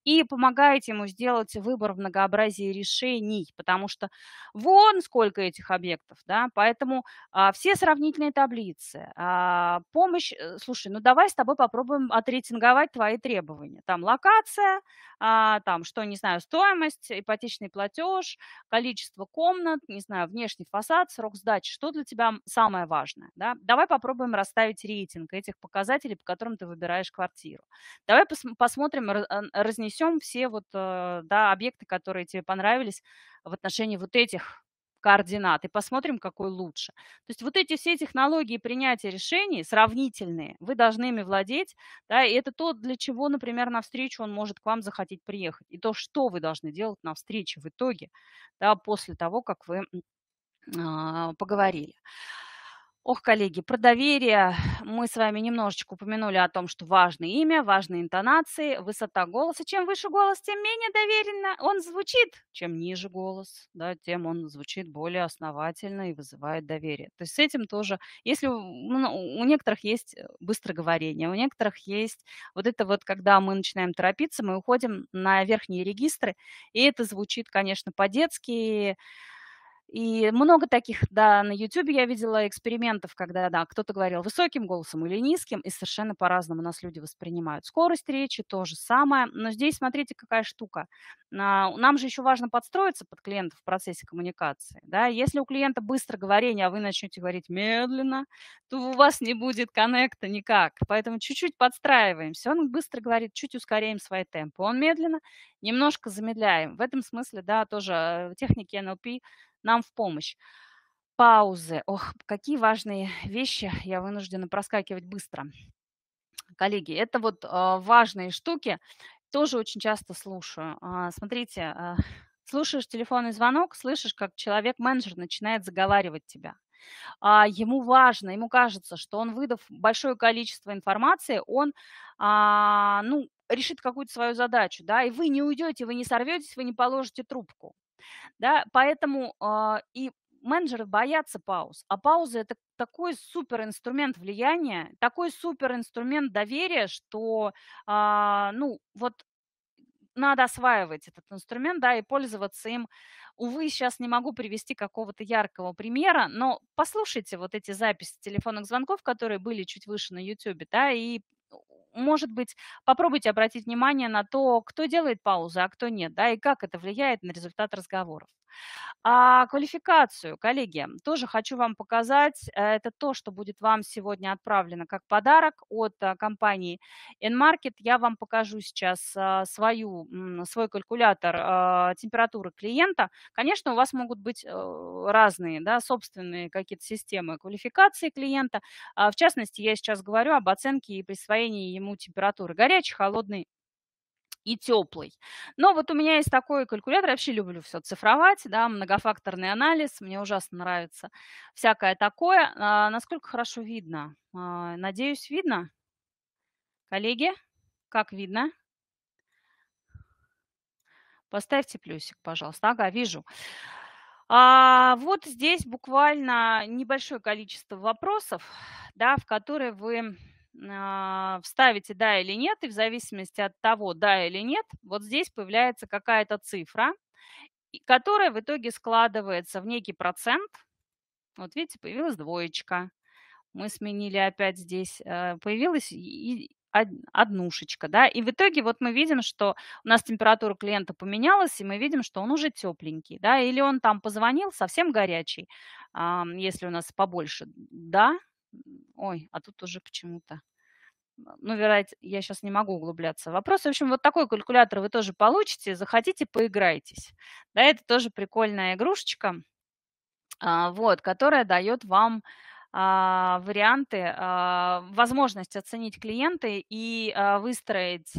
и помогаете ему сделать выбор в многообразии решений, потому что вон сколько этих объектов, да, поэтому а, все сравнительные таблицы, а, помощь, э, слушай, ну давай с тобой попробуем отрейтинговать твои требования, там локация, а, там, что, не знаю, стоимость, ипотечный платеж, количество комнат, не знаю, внешний фасад, срок сдачи, что для тебя самое важное, да, давай попробуем расставить рейтинг этих показателей, по которым ты выбираешь квартиру, давай пос посмотрим, а, разнесем все вот, э, да, объекты, которые тебе понравились в отношении вот этих координат и посмотрим, какой лучше. То есть вот эти все технологии принятия решений, сравнительные, вы должны ими владеть, да, и это то, для чего, например, на встречу он может к вам захотеть приехать, и то, что вы должны делать на встрече в итоге, да, после того, как вы э, поговорили. Ох, коллеги, про доверие мы с вами немножечко упомянули о том, что важно имя, важны интонации, высота голоса. Чем выше голос, тем менее доверенно он звучит. Чем ниже голос, да, тем он звучит более основательно и вызывает доверие. То есть с этим тоже, если у, ну, у некоторых есть э, быстроговорение, у некоторых есть вот это вот, когда мы начинаем торопиться, мы уходим на верхние регистры, и это звучит, конечно, по-детски, и много таких, да, на YouTube я видела экспериментов, когда, да, кто-то говорил высоким голосом или низким, и совершенно по-разному у нас люди воспринимают скорость речи, то же самое. Но здесь смотрите, какая штука. А, нам же еще важно подстроиться под клиента в процессе коммуникации, да. Если у клиента быстро говорение, а вы начнете говорить медленно, то у вас не будет коннекта никак. Поэтому чуть-чуть подстраиваемся. Он быстро говорит, чуть ускоряем свои темпы. Он медленно, немножко замедляем. В этом смысле, да, тоже э, техники NLP – нам в помощь. Паузы. Ох, какие важные вещи я вынуждена проскакивать быстро. Коллеги, это вот а, важные штуки, тоже очень часто слушаю. А, смотрите, а, слушаешь телефонный звонок, слышишь, как человек-менеджер начинает заговаривать тебя. Ему важно, ему кажется, что он, выдав большое количество информации, он, ну, решит какую-то свою задачу, да, и вы не уйдете, вы не сорветесь, вы не положите трубку. Да, поэтому э, и менеджеры боятся пауз, а пауза – это такой супер инструмент влияния, такой супер инструмент доверия, что, э, ну, вот надо осваивать этот инструмент, да, и пользоваться им. Увы, сейчас не могу привести какого-то яркого примера, но послушайте вот эти записи телефонных звонков, которые были чуть выше на YouTube, да, и может быть, попробуйте обратить внимание на то, кто делает паузы, а кто нет, да, и как это влияет на результат разговоров. А квалификацию, коллеги, тоже хочу вам показать. Э, это то, что будет вам сегодня отправлено как подарок от э, компании Enmarket. Я вам покажу сейчас э, свою, свой калькулятор температуры клиента. Конечно, у вас могут быть разные, да, собственные какие-то системы квалификации клиента. А, в частности, я сейчас говорю об оценке и присвоении ему температуры горячий холодный и теплый. Но вот у меня есть такой калькулятор, я вообще люблю все цифровать, да, многофакторный анализ, мне ужасно нравится всякое такое. А, насколько хорошо видно? А, надеюсь, видно? Коллеги, как видно? Поставьте плюсик, пожалуйста. Ага, вижу. А вот здесь буквально небольшое количество вопросов, да, в которые вы а, вставите «да» или «нет», и в зависимости от того, «да» или «нет», вот здесь появляется какая-то цифра, которая в итоге складывается в некий процент. Вот видите, появилась двоечка. Мы сменили опять здесь, э, появилась однушечка, да, и в итоге вот мы видим, что у нас температура клиента поменялась, и мы видим, что он уже тепленький, да, или он там позвонил, совсем горячий, если у нас побольше, да, Ой, а тут уже почему-то ну, вероятно, я сейчас не могу углубляться в вопрос. В общем, вот такой калькулятор вы тоже получите. Захотите, поиграйтесь. Да, это тоже прикольная игрушечка, а, вот, которая дает вам а, варианты, а, возможность оценить клиенты и выстроить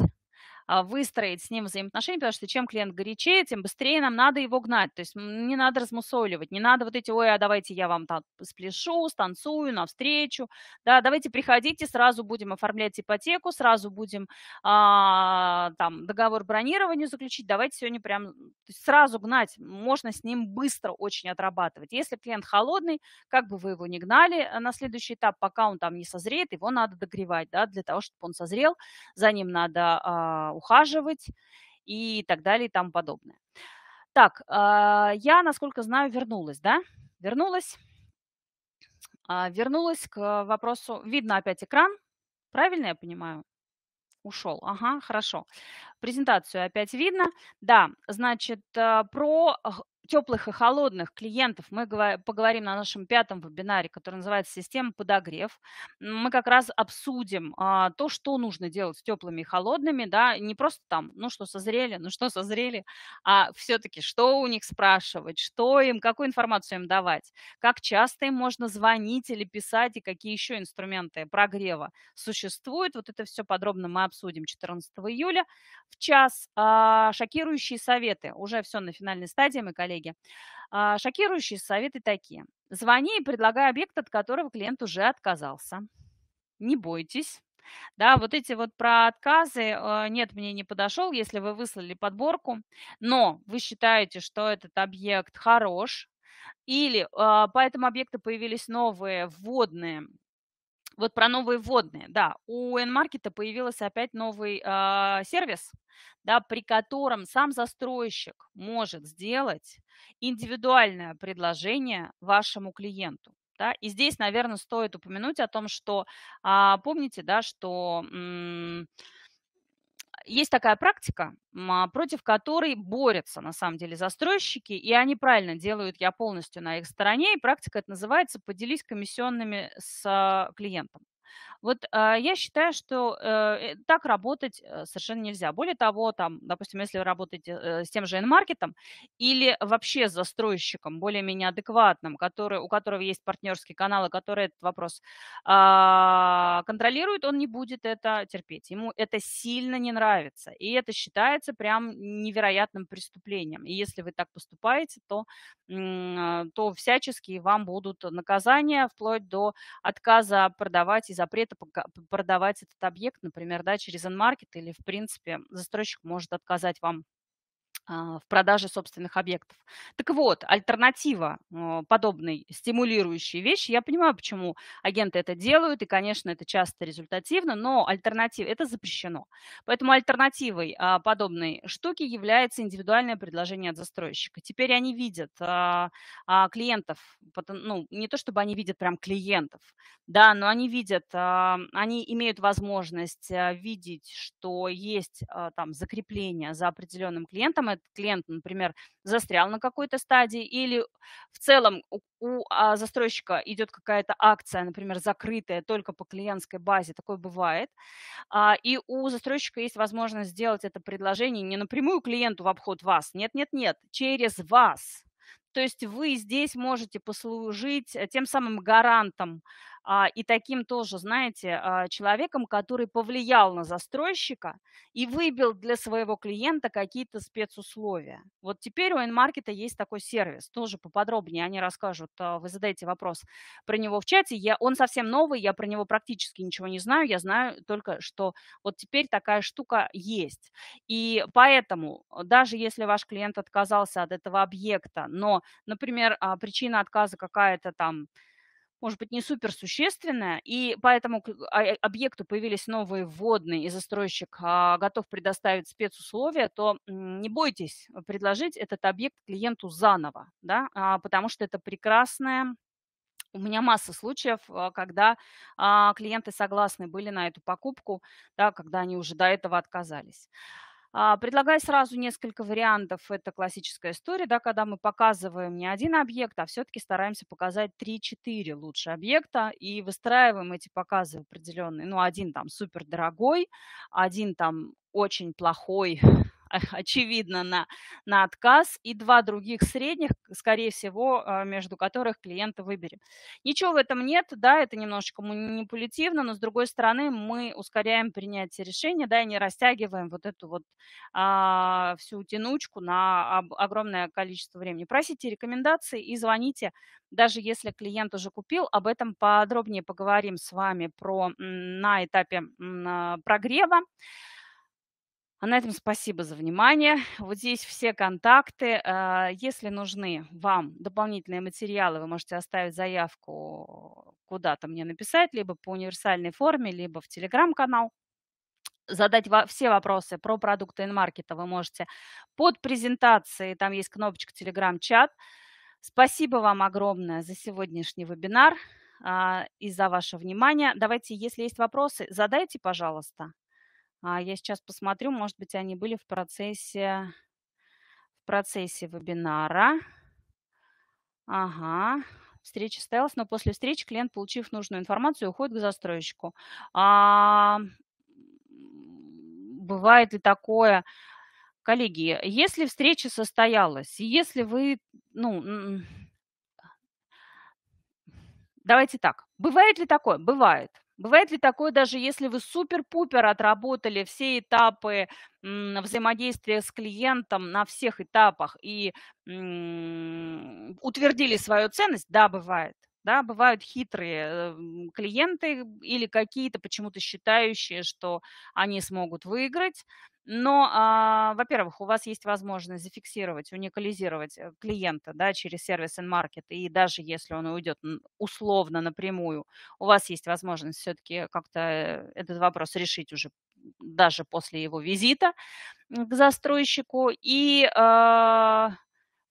а, выстроить с ним взаимоотношения, потому что чем клиент горячее, тем быстрее нам надо его гнать. То есть не надо размусоливать, не надо вот эти, ой, а давайте я вам там спляшу, станцую навстречу, да, давайте приходите, сразу будем оформлять ипотеку, сразу будем а, там договор бронирования заключить, давайте сегодня прям сразу гнать, можно с ним быстро очень отрабатывать. Если клиент холодный, как бы вы его ни гнали э, на следующий этап, пока он там не созреет, его надо догревать, да, для того, чтобы он созрел, за ним надо а, ухаживать и так далее и тому подобное. Так, а, я, насколько знаю, вернулась, да? Вернулась. А, вернулась к вопросу. Видно опять экран, правильно я понимаю? Ушел. Ага, хорошо. Презентацию опять видно. Да, значит, э, про теплых и холодных клиентов мы поговорим на нашем пятом вебинаре, который называется «Система подогрев». Мы как раз обсудим а, то, что нужно делать с теплыми и холодными, да, не просто там, ну что созрели, ну что созрели, а все-таки что у них спрашивать, что им, какую информацию им давать, как часто им можно звонить или писать и какие еще инструменты прогрева существуют. Вот это все подробно мы обсудим 14 июля в час. А, шокирующие советы, уже все на финальной стадии, мы, коллеги, коллеги. А, шокирующие советы такие. Звони и предлагай объект, от которого клиент уже отказался. Не бойтесь. Да, вот эти вот про отказы, э, нет, мне не подошел, если вы выслали подборку, но вы считаете, что этот объект хорош, или э, по этому объекту появились новые вводные вот про новые вводные, да. У n появился опять новый э, сервис, да, при котором сам застройщик может сделать индивидуальное предложение вашему клиенту. Да, и здесь, наверное, стоит упомянуть о том, что, а, помните, да, что м- есть такая практика, а, против которой борются на самом деле застройщики, и они правильно делают, я полностью на их стороне, и практика это называется «поделись комиссионными с а, клиентом». Вот а, я считаю, что э, так работать э, совершенно нельзя. Более того, там, допустим, если вы работаете э, с тем же маркетом или вообще с застройщиком более-менее адекватным, который, у которого есть партнерские каналы, который этот вопрос а, контролирует, он не будет это терпеть. Ему это сильно не нравится. И это считается прям невероятным преступлением. И если вы так поступаете, то, а, то всячески вам будут наказания вплоть до отказа продавать и запрета сайта продавать этот объект, например, да, через инмаркет или, в принципе, застройщик может отказать вам а, в продаже собственных объектов. Так вот, альтернатива а, подобной стимулирующей вещи, я понимаю, почему агенты это делают, и, конечно, это часто результативно, но альтернатива, это запрещено. Поэтому альтернативой а, подобной штуки является индивидуальное предложение от застройщика. Теперь они видят клиентов, ну, не то чтобы они видят прям клиентов, да, но они видят, они имеют возможность видеть, что есть там закрепление за определенным клиентом, этот клиент, например, застрял на какой-то стадии, или в целом у, у а, застройщика идет какая-то акция, например, закрытая только по клиентской базе, такое бывает, а, и у застройщика есть возможность сделать это предложение не напрямую клиенту в обход вас, нет-нет-нет, через вас. То есть вы здесь можете послужить э, тем самым гарантом а, и таким тоже, знаете, а, человеком, который повлиял на застройщика и выбил для своего клиента какие-то спецусловия. Вот теперь у Энмаркета есть такой сервис, тоже поподробнее они расскажут, а, вы задаете вопрос про него в чате, я, он совсем новый, я про него практически ничего не знаю, я знаю только, что вот теперь такая штука есть. И поэтому, даже если ваш клиент отказался от этого объекта, но, например, причина отказа какая-то там, может быть, не суперсущественная, и поэтому к а, объекту появились новые вводные, и застройщик а, готов предоставить спецусловия, то не бойтесь предложить этот объект клиенту заново, да, а, потому что это прекрасная у меня масса случаев, когда клиенты согласны были на эту покупку, да, когда они уже до этого отказались. А, предлагаю сразу несколько вариантов. Это классическая история, да, когда мы показываем не один объект, а все-таки стараемся показать 3-4 лучше объекта и выстраиваем эти показы определенные. Ну, один там супер дорогой, один там очень плохой, <laughs> <laughs> очевидно, на, на отказ, и два других средних, скорее всего, а, между которых клиента выберем. Ничего в этом нет, да, это немножко манипулятивно, но, с другой стороны, мы ускоряем принятие решения, да, и не растягиваем вот эту вот а, всю тянучку на огромное количество времени. Просите рекомендации и звоните, даже если клиент уже купил, об этом подробнее поговорим с вами про, на этапе а, прогрева. А на этом спасибо за внимание. Вот здесь все контакты. А, если нужны вам дополнительные материалы, вы можете оставить заявку куда-то мне написать, либо по универсальной форме, либо в телеграм-канал. Задать все вопросы про продукты инмаркета вы можете под презентацией. Там есть кнопочка телеграм-чат. Спасибо вам огромное за сегодняшний вебинар а, и за ваше внимание. Давайте, если есть вопросы, задайте, пожалуйста. А я сейчас посмотрю, может быть, они были в процессе, в процессе вебинара. Ага, встреча состоялась, но после встречи клиент, получив нужную информацию, уходит к застройщику. А, бывает ли такое? Коллеги, если встреча состоялась, если вы, ну, давайте так, бывает ли такое? Бывает. Бывает ли такое, даже если вы супер-пупер отработали все этапы взаимодействия с клиентом на всех этапах и утвердили свою ценность? Да, бывает. Да, бывают хитрые эм, клиенты или какие-то почему-то считающие, что они смогут выиграть, но, а, во-первых, у вас есть возможность зафиксировать, уникализировать э, клиента да, через сервис and market, и даже если он уйдет условно напрямую, у вас есть возможность все-таки как-то э, этот вопрос решить уже даже после его визита к застройщику. И а,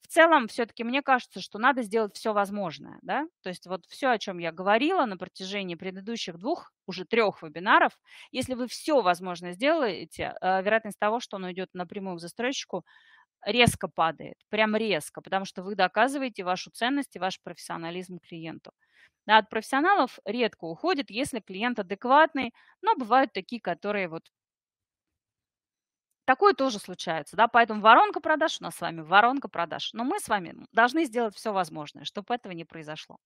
в целом все-таки мне кажется, что надо сделать все возможное, да, то есть вот все, о чем я говорила на протяжении предыдущих двух, уже трех вебинаров, если вы все возможное сделаете, э, вероятность того, что он уйдет напрямую к застройщику, резко падает, прям резко, потому что вы доказываете вашу ценность и ваш профессионализм клиенту. Да, от профессионалов редко уходит, если клиент адекватный, но бывают такие, которые вот Такое тоже случается, да, поэтому воронка продаж у нас с вами, воронка продаж. Но мы с вами должны сделать все возможное, чтобы этого не произошло.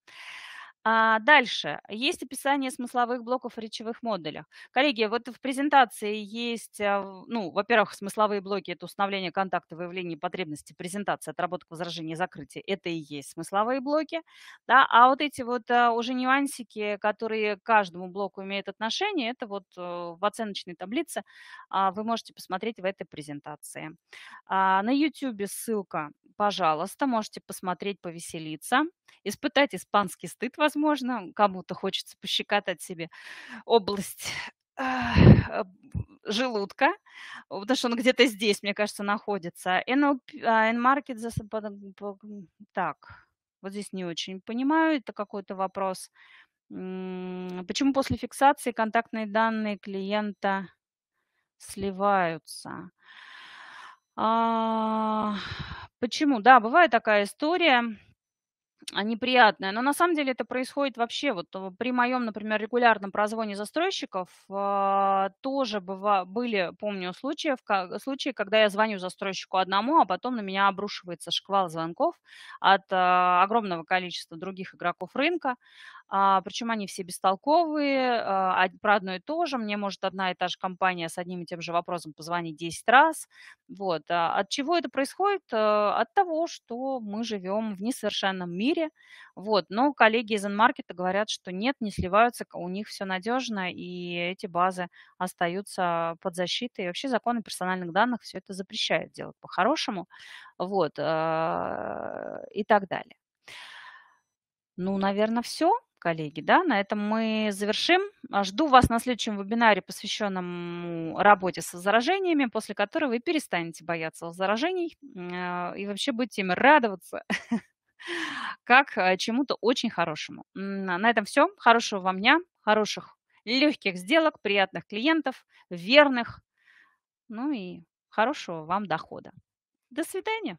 А дальше есть описание смысловых блоков в речевых модулях. Коллеги, вот в презентации есть, а, ну, во-первых, смысловые блоки – это установление контакта, выявление потребности, презентация, отработка возражений, закрытие. Это и есть смысловые блоки. Да? А вот эти вот а, уже нюансики, которые к каждому блоку имеют отношение, это вот э, в оценочной таблице а, вы можете посмотреть в этой презентации. На YouTube ссылка, пожалуйста, можете посмотреть, повеселиться испытать испанский стыд, возможно, кому-то хочется пощекотать себе область а, желудка, потому что он где-то здесь, мне кажется, находится. NLP, N-Market, а, так, вот здесь не очень понимаю, это какой-то вопрос. Почему после фиксации контактные данные клиента сливаются? А, почему? Да, бывает такая история. А, неприятное. Но на самом деле это происходит вообще. Вот э, при моем, например, регулярном прозвоне застройщиков э, тоже быва, были, помню, случаев, как, э, случаи, когда я звоню застройщику одному, а потом на меня обрушивается шквал звонков от э, огромного количества других игроков рынка. А причем они все бестолковые, а, про одно и то же, мне может одна и та же компания с одним и тем же вопросом позвонить 10 раз, вот, а, от чего это происходит? Э, от того, что мы живем в несовершенном мире, вот, но коллеги из инмаркета говорят, что нет, не сливаются, у них все надежно, и эти базы остаются под защитой, и вообще законы персональных данных все это запрещает делать по-хорошему, вот, э, и так далее. Ну, наверное, все коллеги. Да? На этом мы завершим. А, жду вас на следующем вебинаре, посвященном работе с заражениями, после которого вы перестанете бояться заражений а, и вообще будете им радоваться <laughs> как а, чему-то очень хорошему. На этом все. Хорошего вам дня, хороших легких сделок, приятных клиентов, верных, ну и хорошего вам дохода. До свидания.